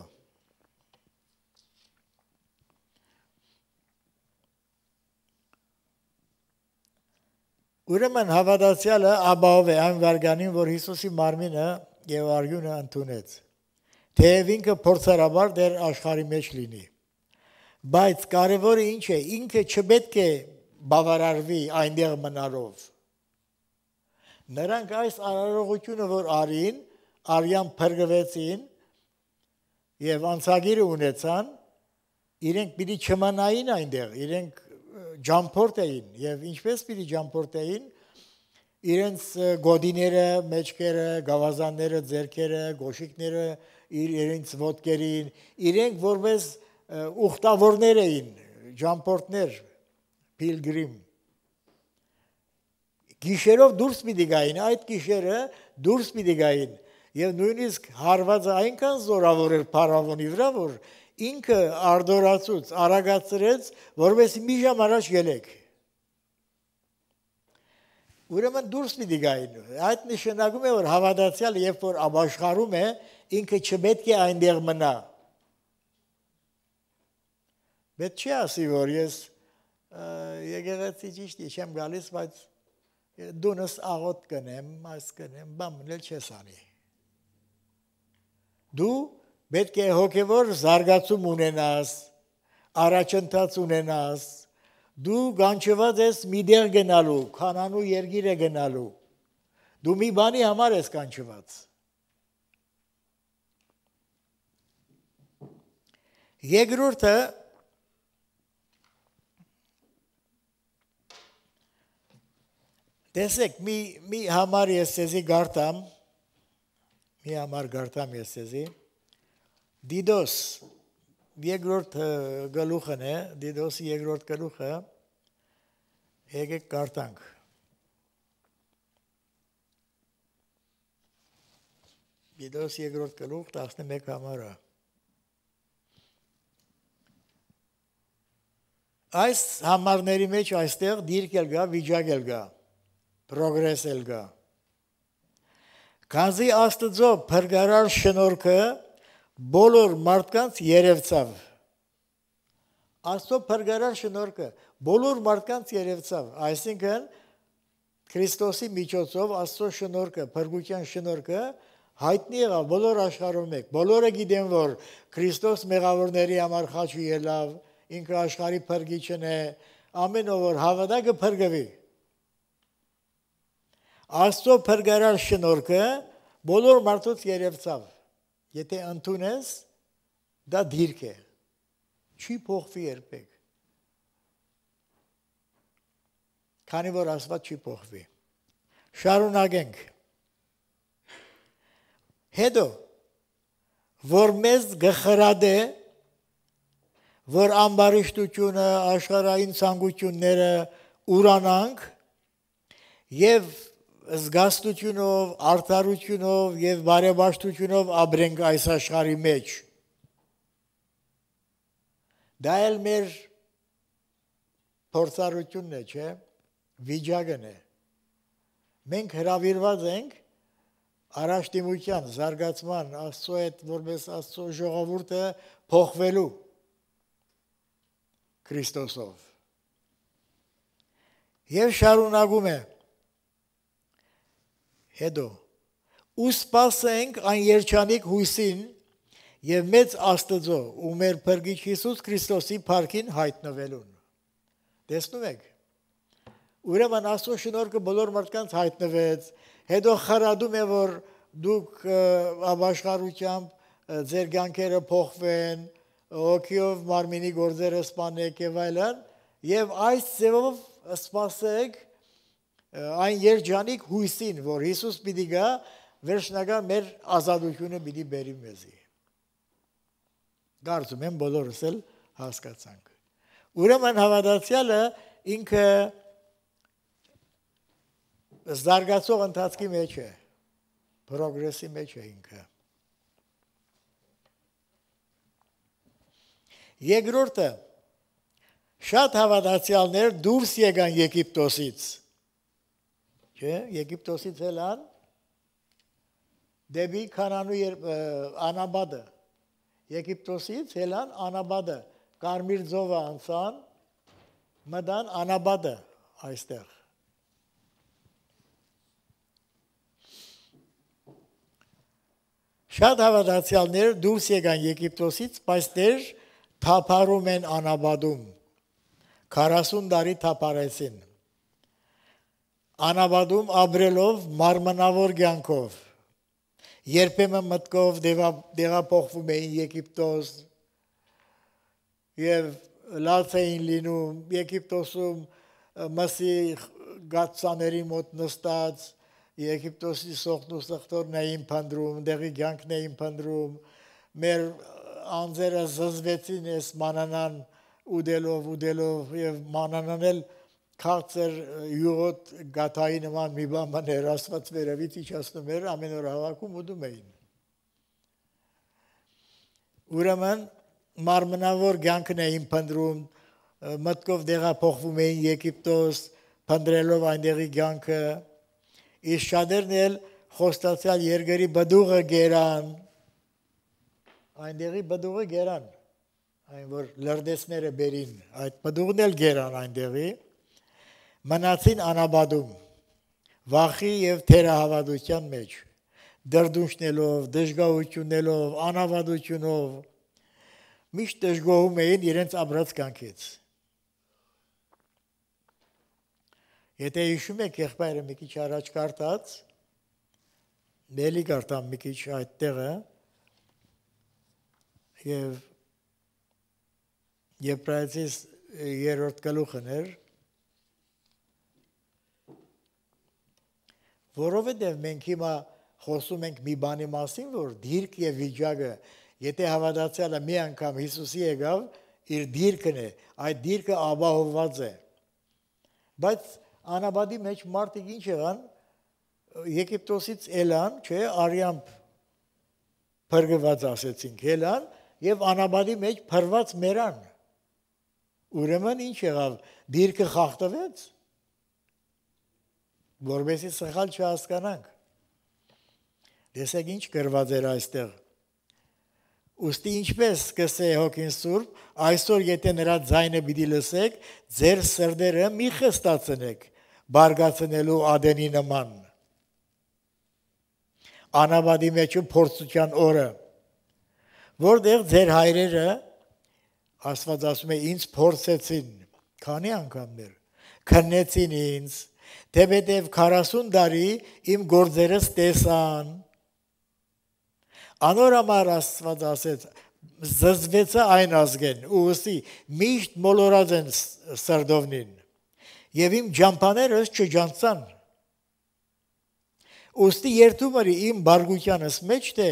Ուրեմն հավատացյալը աբաով է այն վարգանին, որ Հիսուսի մարմինը եւ արյունը ընդունեց։ Թեև ինքը փորձարաբար դեր աշխարհի մեջ լինի։ Բայց կարևորը ինչ է, ինքը չպետք է բավարարվի այնտեղ մնալով։ Նրանք այս արարողությունը, որ արին, արյան փրկվեցին եւ անցագիրը ունեցան, իրենք պիտի չմնային այնտեղ, իրենք ջամփորտ էին եւ ինչպես պիտի ջամփորտ էին, իրենց գոդիները, մեջքերը, գավազանները, ձերքերը, գոշիկները, իր իրենց ոտքերին, իրենք որպես ուխտավորներ էին, ջամփորդներ, pilgrim։ Գիշերով դուրս պիտի գային, այդ գիշերը դուրս պիտի գային եւ նույնիսկ հարվածը այնքան զորավոր էր փարավոնի վրա, որ ինքը արդորացուց արագացրեց, որովհետեւ մի ժամ առաջ ելեք։ Ուրեմն դուրս պիտի գային։ Այդ նշանակում է, որ հավատացյալ, երբ որ ապաշխարում է, ինքը չպետք է այնտեղ մնա։ Պետք չի ասի, որ ես եկեղեցի ճիշտ չեմ գալիս, բայց դունս աղոտ կնեմ, այս կնեմ, բան մնել չես անի։ Դու պետք է հոգևոր զարգացում ունենաս, առաջընթաց ունենաս, դու գանչված ես մի դեղ գնալու, քանանու երգիր է գնալու, դու մի բանի համար ես գանչված։ Եգրորդը Տեսեք, մի մի համար ես ցեզի գարտամ, մի համար գարտամ ես ցեզի։ Դիդոս երկրորդ գլուխն է, Դիդոսի երկրորդ գլուխը։ Եկեք գարտանք։ Դիդոս երկրորդ գլուխ 11 համարը։ Այս համարների մեջ այստեղ դիրք էլ գա, վիճակ էլ գա պրոգրես էլ գա։ Կանզի աստծո փրկարար շնորհքը բոլոր մարդկանց երևցավ։ Աստծո փրկարար շնորհքը բոլոր մարդկանց երևցավ, այսինքն Քրիստոսի միջոցով Աստծո շնորհքը, փրկության շնորհքը հայտնի եղավ բոլոր աշխարհում եք։ Բոլորը գիտեն, որ Քրիստոս մեղավորների համար խաչի ելավ, ինքը աշխարհի փրկիչն է, ամեն ով որ հավատա կփրկվի։ Աստծո փրկարար շնորհքը բոլոր մարդուց երևացավ։ Եթե ընդունես, դա դիրք է։ Չի փոխվի երբեք։ Քանի որ Աստված չի փոխվի։ Շարունակենք։ Հետո որ մեզ գխրադե որ ամբարիշտությունը, աշխարհային ցանկությունները ուրանանք եւ զգաստությունով, արդարությունով եւ բարեբաշտությունով ապրենք այս աշխարհի մեջ։ Դա էլ մեր փորձառությունն է, չէ՞, վիճակն է։ Մենք հravirված ենք առաջտիմության, զարգացման, Աստծո հետ որպես Աստծո ժողովուրդը փոխվելու Քրիստոսով։ Եվ շարունակում եմ հետո ու սպասենք այն երջանիկ հույսին եւ մեծ Աստծո ու մեր Փրկիչ Հիսուս Քրիստոսի Փառքին հայտնվելուն։ Տեսնու՞մ եք։ Ուրեմն Աստծո շնորհքը բոլոր մարդկանց հայտնվեց, հետո խրադում է որ դուք ապաշխարությամբ ձեր ցանկերը փոխվեն, օքիով մարմինի գործերը սپانեք եւ այլն, եւ այս ձևով սпасեք այն երջանիկ հույսին, որ Հիսուս պիտի գա, վերջնական մեր ազատությունը պիտի բերի մեզի։ Կարծում եմ բոլորս էլ հասկացանք։ Ուրեմն հավատացյալը ինքը զարգացող ընթացքի մեջ է, պրոգրեսի մեջ է ինքը։ Երկրորդը շատ հավատացյալներ դուրս եկան Եգիպտոսից Չէ, Եգիպտոսից էլ ան դեպի Քանանու Անաբադը։ Եգիպտոսից էլ ան Անաբադը, Կարմիր ծովը անցան, մտան Անաբադը այստեղ։ Շատ հավատացյալներ դուրս եկան Եգիպտոսից, բայց դեր թափարում են Անաբադում։ 40 տարի թափարեցին անավադում ապրելով մարմնավոր կյանքով երբեմն մտքով դեղափոխվում էին Եգիպտոս եւ լաց էին լինում Եգիպտոսում մասի գացաների մոտ նստած Եգիպտոսի սողնու սխտորն էին փնտրում, դեղի կյանքն էին փնտրում։ Մեր անձերը զզվեցին այս մանանան ուդելով, ուդելով եւ մանանանել ու քաղցր յուրոտ գաթայի նման մի բան բան հերացված վերևից իջացնում էր ամեն օր հավաքում ուտում էին ուրեմն մարմնավոր ցանկն էին փնտրում մտկով դեղափոխվում էին Եգիպտոս փնտրելով այնտեղի ցանկը իսկ շատերն էլ խոստացյալ երկրի բդուղը գերան այնտեղի բդուղը գերան այն որ լրդեսները բերին այդ բդուղն էլ գերան այնտեղի այն մնացին անաբադում վախի եւ թերահավատության մեջ դրդուշնելով, դժգոհությունելով, անավադությունով միշտ դժգոհում էին իրենց ապրած կյանքից։ Եթե հիշում եք եղբայրը մի քիչ առաջ կարտած, մելի կարտամ մի քիչ այդ տեղը եւ Եբրայեցիս երրորդ գլուխն էր որովհետև մենք հիմա խոսում ենք մի բանի մասին, որ դիրք եւ վիճակը, եթե հավատացյալը մի անգամ Հիսուսի եկավ, իր դիրքն է, այդ դիրքը ապահովված է։ Բայց անաբադի մեջ մարդիկ ինչ եղան, Եգիպտոսից ելան, չէ, արիամբ փրկված ասեցինք, ելան եւ անաբադի մեջ փրված մերան։ Ուրեմն ինչ եղավ, դիրքը խախտվեց որովհետեւ սխալ չհասկանանք։ Դեսեք ինչ գրված էր այստեղ։ Ոստի ինչպես սկսե հոգին Սուրբ, այսօր եթե նրա ձայնը պիտի լսեք, ձեր սրդերը մի խստացնեք, բարգացնելու ադենի նման։ Անաբադի մեջ ու փորձության օրը, որտեղ ձեր հայրերը Աստված ասում է ինձ փորձեցին, քանի անգամներ քննեցին ինձ, Թեպետև 40 տարի իմ գործերս տեսան։ Անորամար Աստված ասեց. զզվեցա այն ազգեն, ու ըստի միշտ մոլորած են սրդովնին։ Եվ իմ ջամփաներս չջանցան։ Ոստի երթումարի իմ բարգությանս մեջ թե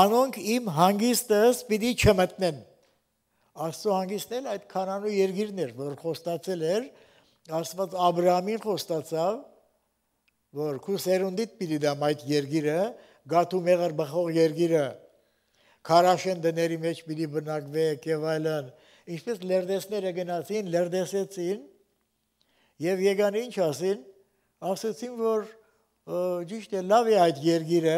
անոնք իմ հանգիստս պիտի չմտնեն։ Աստծո հանգիստն էլ այդ քանանու երգիրն էր, որ խոստացել էր, որ Աստված Աբրահամին խոստացավ, որ քու սերունդիդ պիտի դամ այդ երկիրը, գաթու մեղր բխող երկիրը, քարաշեն դների մեջ պիտի բնակվեք եւ այլն։ Ինչպես լերդեսները գնացին, լերդեսեցին եւ եկան ինչ ասին, ասեցին, որ ճիշտ է, լավ է այդ երկիրը,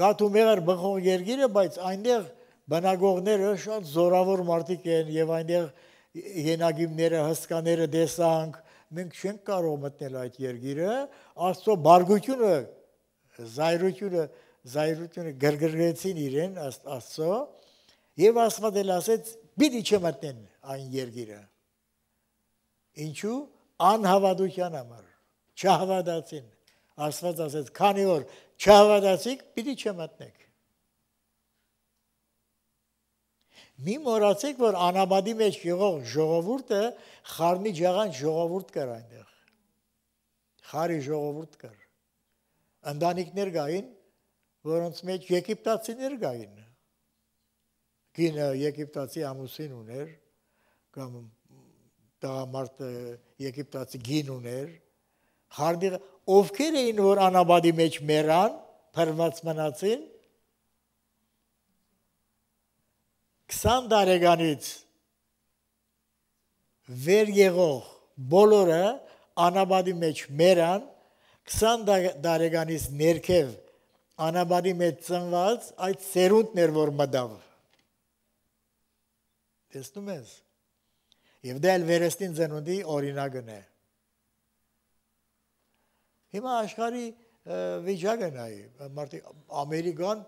գաթու մեղր բխող երկիրը, բայց այնտեղ բնակողները շատ զորավոր մարդիկ են եւ այնտեղ ենագիմները, հսկաները դեսանք, մենք չենք կարող մտնել այդ երկիրը, Աստծո բարգությունը, զայրությունը, զայրությունը գրգռեցին իրեն Աստծո, եւ Աստվածել ասեց՝ «Պիտի չմտնեն այն երկիրը»։ Ինչու? Անհավատության համար։ Չհավատացին։ Աստված ասեց՝ «Քանի որ չհավատացիք, պիտի չմտնեք»։ Մի մոռացեք, որ անաբադի մեջ եղող ժողովուրդը խառնի ջղան ժողովուրդ կար այնտեղ։ Խարի ժողովուրդ կար։ Ընտանիքներ գային, որոնց մեջ եգիպտացիներ գային։ Կինը եգիպտացի ամուսին ուներ, կամ տղամարդը եգիպտացի գին ուներ։ Խարդիղը ովքեր էին, որ անաբադի մեջ մեռան, փրված մնացին, 20 տարեկանից վեր եղող բոլորը անաբադի մեջ մեռան 20 տարեկանից ներքև անաբադի մեջ ծնված այդ ծերունդն էր որ մտավ տեսնում ես եւ դա էլ վերստին ծնունդի օրինակն է հիմա աշխարհի վիճակն է մարդիկ ամերիկան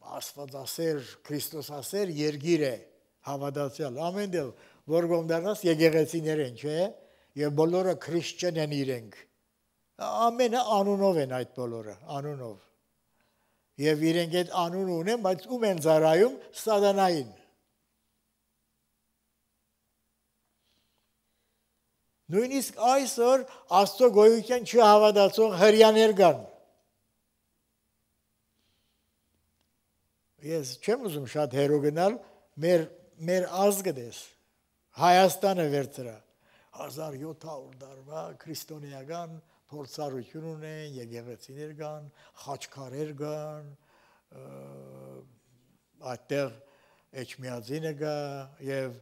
Աստվածասեր, Քրիստոսասեր երգիր է հավատացյալ։ Ամեն դեպ որ գոմդանաս եկեղեցիներ են, չէ՞, եւ բոլորը քրիստոն են իրենք։ Ամենը անունով են այդ բոլորը, անունով։ Եվ իրենք այդ անուն ունեն, բայց ում են ծարայում սատանային։ Նույնիսկ այսօր Աստծո գոյության չհավատացող հрьяաներ կան Ես չեմ ուզում շատ հերո գնալ, մեր մեր ազգը դես Հայաստանը վերցրա 1700 դարվա քրիստոնեական փորձառություն ունեն, եկեղեցիներ կան, խաչքարեր կան, այդտեղ Էջմիածինը կա եւ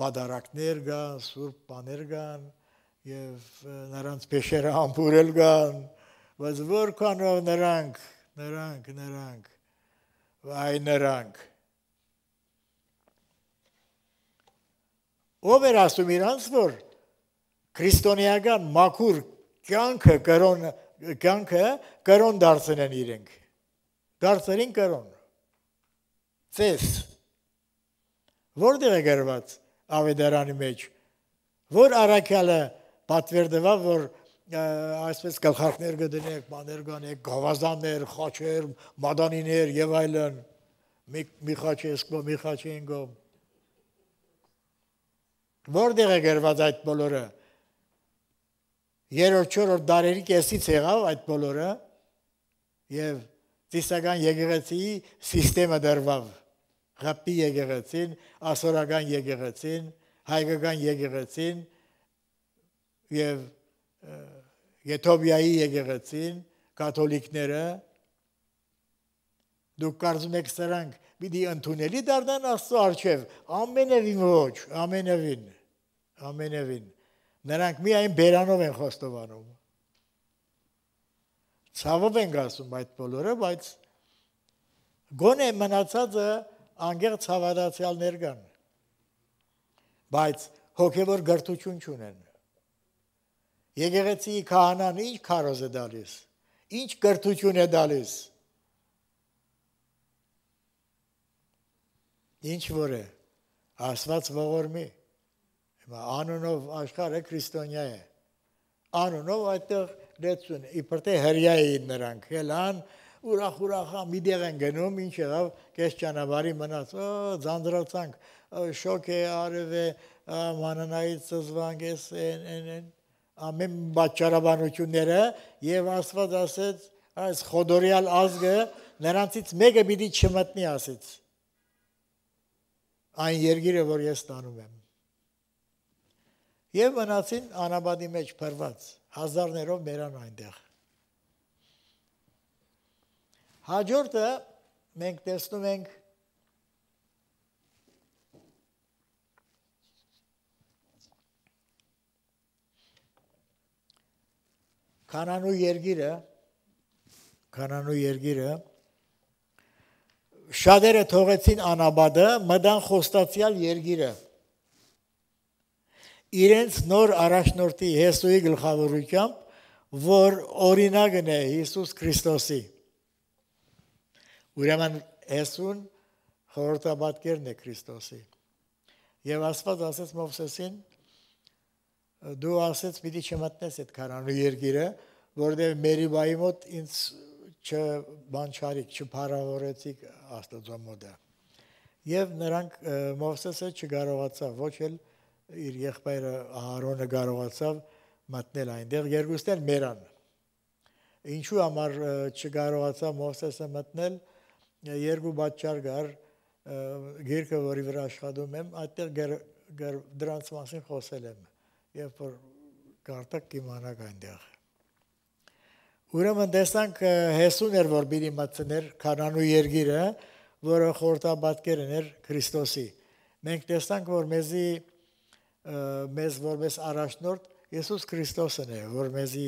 բադարակներ կան, սուրբ բաներ կան եւ նրանց փեշերը համբուրել կան, բայց որքանով նրանք, նրանք, նրանք Վայ նրանք։ Ով էր ասում իրանց, որ քրիստոնեական մաքուր կյանքը կրոն կյանքը կրոն դարձնեն իրենք։ Դարձերին կրոն։ Ծես։ Որտեղ է գրված ավետարանի մեջ, որ առաքյալը պատվերդվավ, որ այսպես գլխարկներ գտնեք, բաներ գանեք, գավազաններ, խաչեր, մադանիներ եւ այլն։ Մի մի խաչեսկո, մի խաչենգո։ Որտեղ է գրված այդ բոլորը։ Երրորդ չորրորդ դարերի կեսից եղավ այդ բոլորը եւ ծիսական եկեղեցի համակարգը դրվավ։ Ղապի եկեղեցին, ասորական եկեղեցին, հայկական եկեղեցին եւ և Եթովիայի եկեղեցին, կաթոլիկները դուք կարծում եք սրանք պիտի ընդունելի դառնան Աստծո արչև, ամենևին ոչ, ամենևին, ամենևին։ Նրանք միայն բերանով են խոստովանում։ Ցավով ենք ասում այդ բոլորը, բայց գոնե մնացածը անգեղ ցավադացյալներ կան։ Բայց հոգևոր գրթություն չունեն։ Եկեղեցի քահանան ինչ քարոզ է դալիս։ Ինչ կրթություն է դալիս։ Ինչ որ է ասված ողորմի։ Հիմա անունով աշխարհը քրիստոնյա է։ Անունով այդտեղ դեցուն իբր թե հрья էին նրանք, հելան ուրախ ուրախ մի դեղ են գնում, ինչ եղավ, կես ճանավարի մնաց, օ, ձանձրացանք, շոկ է արև է, մանանայից զվանգես են, են, են, ամեն բաճարաբանությունները եւ Աստված ասեց այս խոդորյալ ազգը նրանցից մեկը պիտի չմտնի ասեց այն երկիրը որ ես տանում եմ եւ մնացին անաբադի մեջ փրված հազարներով մերան այնտեղ հաջորդը մենք տեսնում ենք Կանանու երգիրը Կանանու երգիրը շատերը թողեցին անաբադը, մտան խոստացյալ երգիրը։ Իրենց նոր առաջնորդի Հեսուի գլխավորությամբ, որ օրինակն է Հիսուս Քրիստոսի։ Ուրեմն Հեսուն խորհրդաբատկերն է Քրիստոսի։ Եվ Աստված ասաց Մովսեսին, դու ասեց պիտի չմտնես այդ քարանու երկիրը, որտեղ Մերիբայի մոտ ինձ չբանչարիկ, չփարավորեցիկ Աստծո մոտը։ Եվ նրանք Մովսեսը չկարողացավ ոչ էլ իր եղբայրը Ահարոնը կարողացավ մտնել այնտեղ, երկուստեն մերան։ Ինչու համար չկարողացավ Մովսեսը մտնել, երկու պատճառ կար, գիրքը, որի վրա աշխատում եմ, այդտեղ դրանց մասին խոսել եմ երբ որ գարտակ կիմանաք այնտեղ։ Ուրեմն տեսանք Հեսուն էր որ բիրի մտցներ Կանանու երկիրը, որը խորտաբատկերն էր Քրիստոսի։ Մենք տեսանք որ մեզի մեզ որպես առաջնորդ Հիսուս Քրիստոսն է, որ մեզի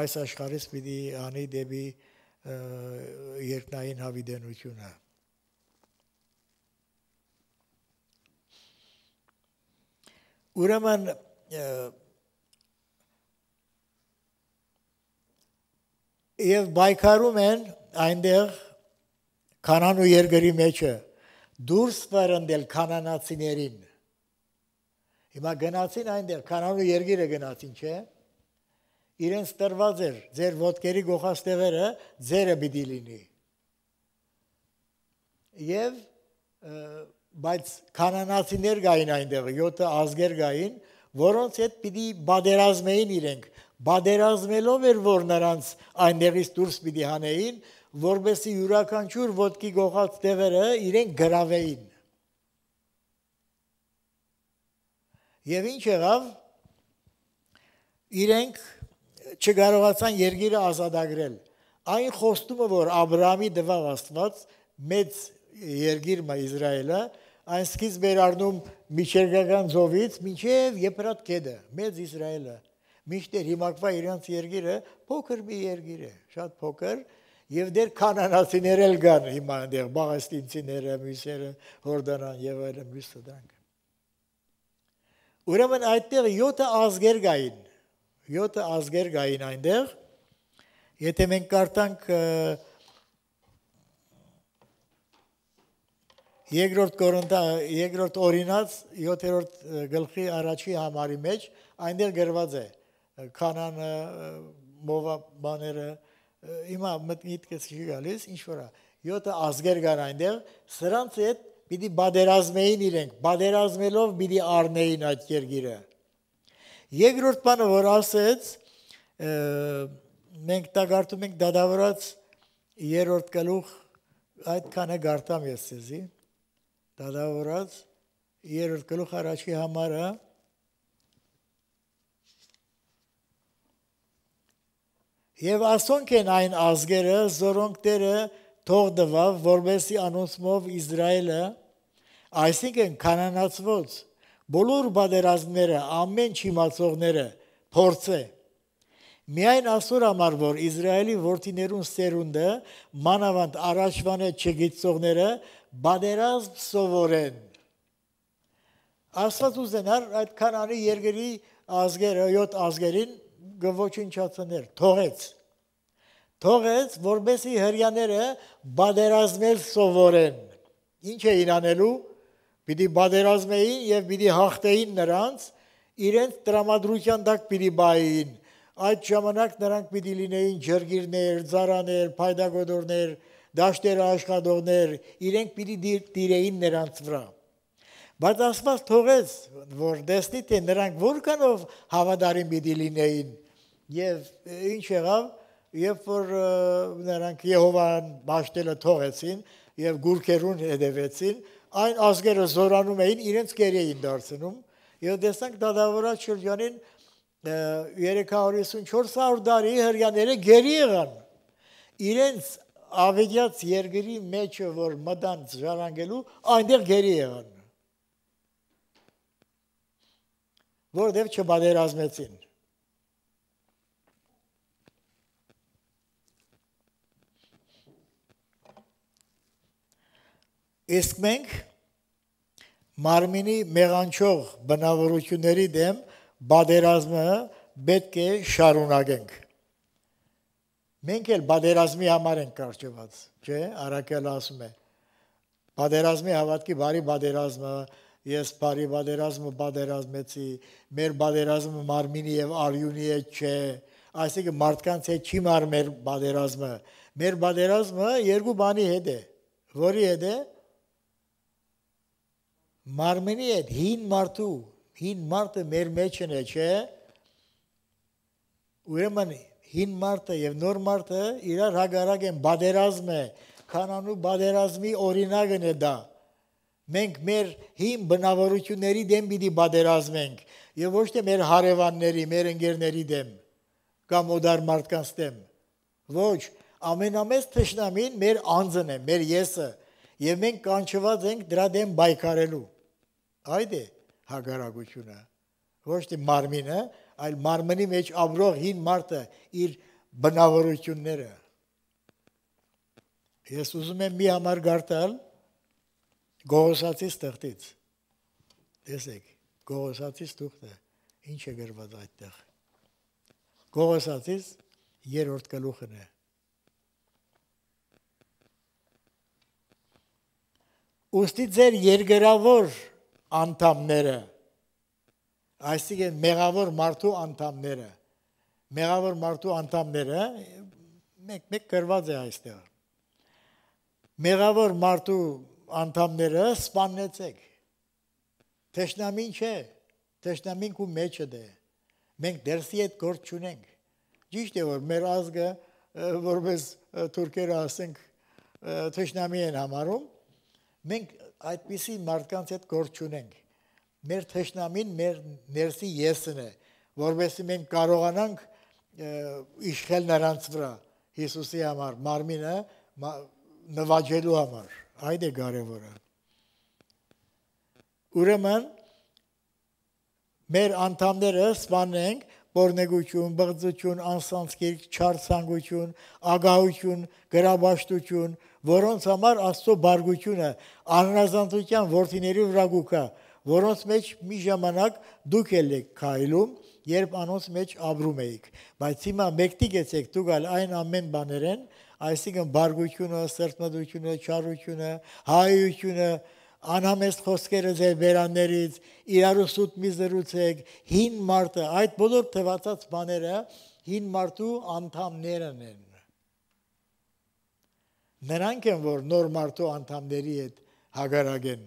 այս աշխարհից պիտի անի դեպի երկնային հավիտենությունը։ Ուրեմն եւ բայկարում են այնտեղ կանանու երկրի մեջը դուրս բերընդել կանանացիներին հիմա գնացին այնտեղ կանանու երկիրը գնացին չէ իրենց տրված էր ձեր ոդկերի գողաստեղերը ձերը պիտի լինի եւ բայց կանանացիներ գային այնտեղ 7 ազգեր գային որոնց հետ պիտի բادرազմեին իրենք բادرազմելով էր որ նրանց այնտեղից դուրս պիտի հանեին որբեսի յուրաքանչյուր ոդկի գողած տեղերը իրենք գրավեին եւ ինչ եղավ իրենք չկարողացան երկիրը ազատագրել այն խոստումը որ Աբրահամի տվավ Աստված մեծ երկիր մա Իսրայելը այն սկիզբ էր առնում միջերգական ծովից մինչև Եփրատ կետը, մեծ Իսրայելը։ Միշտ էր հիմարքվա իրանց երկիրը փոքր մի երկիր է, շատ փոքր, եւ դեր կանանացիներ էլ կան հիմա այնտեղ, բաղաստինցիները, մյուսերը, Հորդանան եւ այլն մյուսը դրանք։ Ուրեմն այդտեղ 7 ազգեր կային։ 7 ազգեր կային այնտեղ։ Եթե մենք կարտանք և, երկրորդ կորնթա երկրորդ օրինաց 7-րդ գլխի առաջի համարի մեջ այնտեղ գրված է քանանը մովա բաները հիմա մտքից չի գալիս ինչ որա 7-ը ազգեր կան այնտեղ սրանց հետ պիտի բادرազմեին իրենք բادرազմելով պիտի առնեին այդ երկիրը երկրորդ բանը որ ասեց մենք դա գարտում ենք դադավորած երրորդ գլուխ այդքան է գարտամ ես ցեզի դադավորած երրորդ գլուխ առաջի համարը Եվ ասոնք են այն ազգերը, զորոնք Տերը թող դվավ, որբեսի անոնցմով Իսրայելը, այսինքն կանանացվոց, բոլոր բادرազմները, ամեն չիմացողները փորձե։ Միայն ասոր համար, որ Իսրայելի որդիներուն սերունդը, մանավանդ առաջվանը չգիտողները բادرազմ սովորեն։ Աստված ուզենար հա, այդ քանանի երկրի ազգերը, 7 ազգերին գոչնչացներ, թողեց։ Թողեց, որբեսի հрьяները բادرազմել սովորեն։ Ինչ էին անելու։ Պիտի բادرազմեին եւ պիտի հաղթեին նրանց, իրենց տրամադրության տակ պիտի բային։ Այդ ժամանակ նրանք պիտի լինեին ջերգիրներ, ծարաներ, փայդագոդորներ, դաշտերը աշխատողներ, իրենք պիտի դիրեին նրանց վրա։ Բայց ասված թողեց, որ դեսնի թե նրանք որքանով հավատարիմ պիտի լինեին։ Եվ ինչ եղավ, երբ որ նրանք Եհովան ճաշտելը թողեցին եւ գուրքերուն հետևեցին, այն ազգերը զորանում էին, իրենց կերեին դարձնում։ Եվ դեսանք դադավորած շրջանին 354-400 տարի հрьяները գերի եղան։ Իրենց ավիգյաց երգերի մեջը որ մտան ժառանգելու, այնտեղ գերի եղան։ Որտեվ չբادرազմեցին։ Իսկ մենք մարմինի մեղանչող բնավորությունների դեմ բادرազմը պետք է շարունակենք։ Մենք էլ բادرազմի համար ենք կարճված, չէ՞, Արաքելը ասում է։ Բادرազմի հավատքի բարի բادرազմը, ես բարի բادرազմը բادرազմեցի, մեր բادرազմը մարմինի եւ արյունի է, չէ։ Այսինքն մարդկանց հետ չի մար մեր բادرազմը։ Մեր բادرազմը երկու բանի հետ է, որի հետ է։ Մարմինի հետ, հին մարդու, հին մարդը մեր մեջ է, չէ։ Ուրեմն հին մարտը եւ նոր մարտը իրար հագարակ են բادرազմ է քանանու բادرազմի օրինակն է դա մենք մեր հին բնավորությունների դեմ պիտի բادرազմենք եւ ոչ թե մեր հարևանների մեր ընկերների դեմ կամ օդար մարդկանց դեմ ոչ ամենամեծ թշնամին մեր անձն է մեր եսը եւ մենք կանչված ենք դրա դեմ պայքարելու այդ է հագարակությունը ոչ թե մարմինը այլ մարմնի մեջ ապրող հին մարդը իր բնավորությունները։ Ես ուզում եմ մի համար գարտալ Գողոսացի ստեղծից։ Տեսեք, Գողոսացի ստուղտը ինչ է գրված այդտեղ։ Գողոսացից երրորդ գլուխն է։ Ոստի ձեր երգրավոր անդամները այսինքն մեղավոր մարդու անդամները մեղավոր մարդու անդամները մեկ-մեկ գրված է այստեղ մեղավոր մարդու անդամները սպանեցեք Տեշնամին չէ Տեշնամին կու մեջը դե մենք դերսի այդ գործ չունենք ճիշտ է որ մեր ազգը որպես թուրքերը ասենք Տեշնամի են համարում մենք այդպիսի մարդկանց հետ գործ չունենք մեր թշնամին մեր ներսի եսն է, որովհետև մենք կարողանանք իշխել նրանց վրա Հիսուսի համար, մարմինը նվաճելու համար։ Այդ է կարևորը։ Ուրեմն մեր անդամները սպանենք բորնեգություն, բղձություն, անսանսկերք, չարցանգություն, ագահություն, գրաբաշտություն, որոնց համար Աստծո բարգությունը անհրաժեշտության worth-իների վրա գուկա է որոնց մեջ մի ժամանակ դուք ել եք քայլում, երբ անոնց մեջ ապրում էիք, բայց հիմա մեկտիկ եք դուք այլ այն ամեն բաներեն, այսինքն բարգությունը, սրտմտությունը, չարությունը, հայությունը, անհամեստ խոսքերը ձեր վերաններից, իրարու սուտ մի զրուցեք, հին մարդը, այդ բոլոր թվացած բաները հին մարդու անդամներն են։ Նրանք են, որ նոր մարդու անդամների հետ հագարագեն։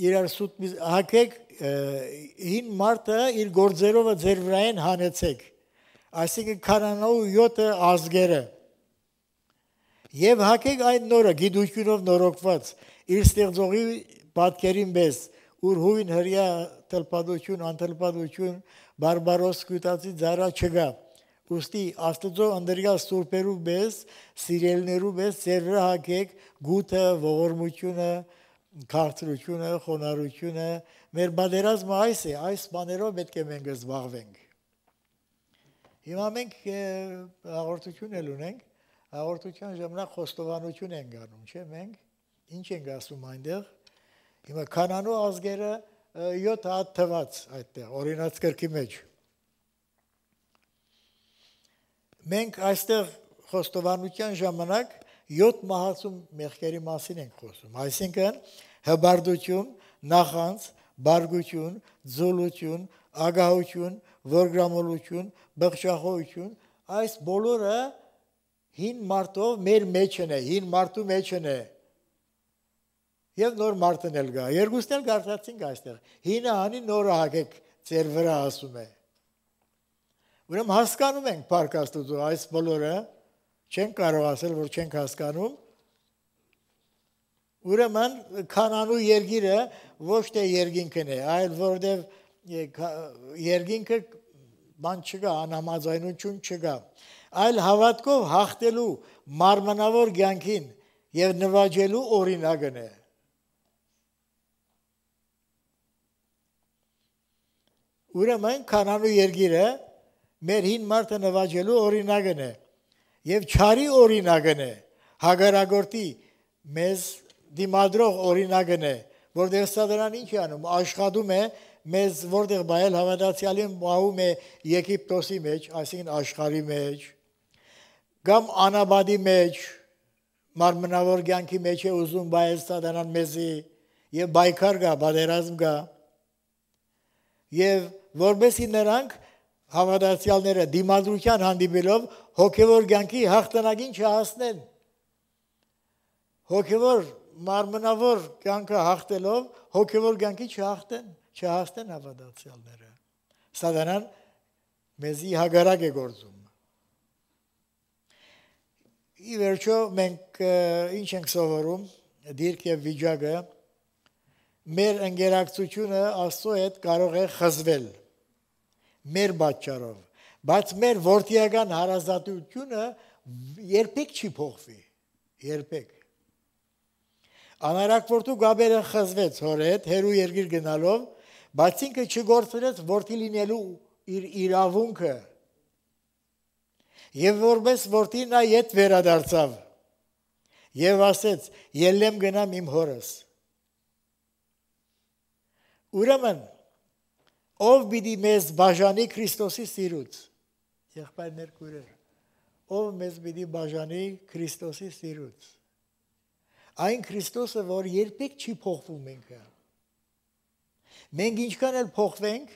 իրար սուտ մի հակեք հին մարտը իր գործերով ձեր վրայեն հանեցեք այսինքն քարանով 7-ը ազգերը եւ հակեք այդ նորը գիտությունով նորոգված իր ստեղծողի պատկերին մեզ ուր հույն հрья տլպադություն անտլպադություն բարբարոս կուտացի ծարա չգա ուստի աստծո անդրյա սուրբերու մեզ սիրելներու մեզ ծերվը հակեք գութը ողորմությունը քարտրությունը, խոնարհությունը, մեր բادرազմը այս է, այս բաներով պետք է մենք զբաղվենք։ Հիմա մենք հաղորդություն էլ ունենք, հաղորդության ժամանակ խոստովանություն են գանում, չէ՞, մենք ինչ ենք ասում այնտեղ։ Հիմա Կանանու ազգերը 7 հատ թված այդտեղ օրինաց գրքի մեջ։ Մենք այստեղ խոստովանության ժամանակ 7 մահացում մեղքերի մասին ենք խոսում։ Այսինքն հբարդություն, նախանց, բարգություն, զոլություն, ագահություն, ворգրամոլություն, բղճախոություն, այս բոլորը հին մարդով մեր մեջն է, հին մարդու մեջն է։ Եվ նոր մարդն էլ գա, երկուսն էլ գարտացինք այստեղ։ Հինը հանի նորը հագեք ձեր վրա ասում է։ Ուրեմն հասկանում ենք Փարքաստուծո այս բոլորը, չեն կարող ասել, որ չենք հասկանում։ Ուրեմն Կանանու երկիրը ոչ թե երկինքն է, այլ որովհետև երկինքը բան չկա, անհամաձայնություն չկա, այլ հավատքով հաղթելու մարմնավոր ցանկին եւ նվաճելու օրինակն է։ Ուրեմն Կանանու երկիրը մեր հին մարդը նվաճելու օրինակն է եւ ճարի օրինակն է հագարագորտի մեզ դիմադրող օրինակն է որտեղ սա դրան ինչ է անում աշխատում է մեզ որտեղ բայել հավատացյալին մահում է Եգիպտոսի մեջ այսինքն աշխարհի մեջ կամ անաբադի մեջ մարմնավոր ցանկի մեջ է ուզում բայել սատանան մեզի եւ բայկար գա բادرազմ գա եւ որբեսի նրանք հավատացյալները դիմադրության հանդիպելով հոգևոր ցանկի հաղթանակին չհասնեն։ Հոգևոր մարմնավոր ցանկը հաղթելով հոգևոր ցանկի չհաղթեն, չհասնեն հավատացյալները։ Սատանան մեզի հագարակ է գործում։ Ի վերջո մենք ինչ ենք սովորում դիրք եւ վիճակը մեր ընկերակցությունը աստծո հետ կարող է խզվել մեր պատճառով Բայց մեր ворթիական հարազատությունը երբեք չի փոխվի, երբեք։ Անարակ ворթու գաբերը խզվեց հոր հետ հերու երկիր գնալով, բայց ինքը չգործրեց ворթի լինելու իր իրավունքը։ Եվ որպես ворթի նա իդ վերադարձավ։ Եվ ասեց. «Ելեմ գնամ իմ հորս»։ Ուրեմն ով պիտի մեզ բաժանի Քրիստոսի սիրուց եղբայրներ քույրեր, ով մեզ պիտի բաժանի Քրիստոսի սիրուց։ Այն Քրիստոսը, որ երբեք չի փոխվում ինքը։ Մենք ինչքան էլ փոխվենք,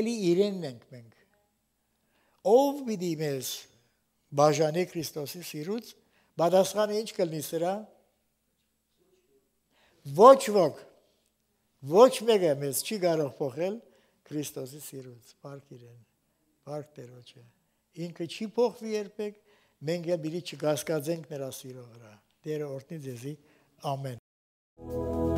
ելի իրենն ենք մենք։ Ով պիտի մեզ բաժանի Քրիստոսի սիրուց, բադասխանը ինչ կլինի սրա։ Ոչ ոք ոչ մեկը մեզ չի կարող փոխել Քրիստոսի սիրուց, բարգ իրեն։ Հարկ Տերոջը։ Ինքը չի փոխվի երբեք, մենք էլ բիլի չգասկածենք նրա սիրո վրա։ Տերը օրհնի ձեզի։ Ամեն։ Thank you.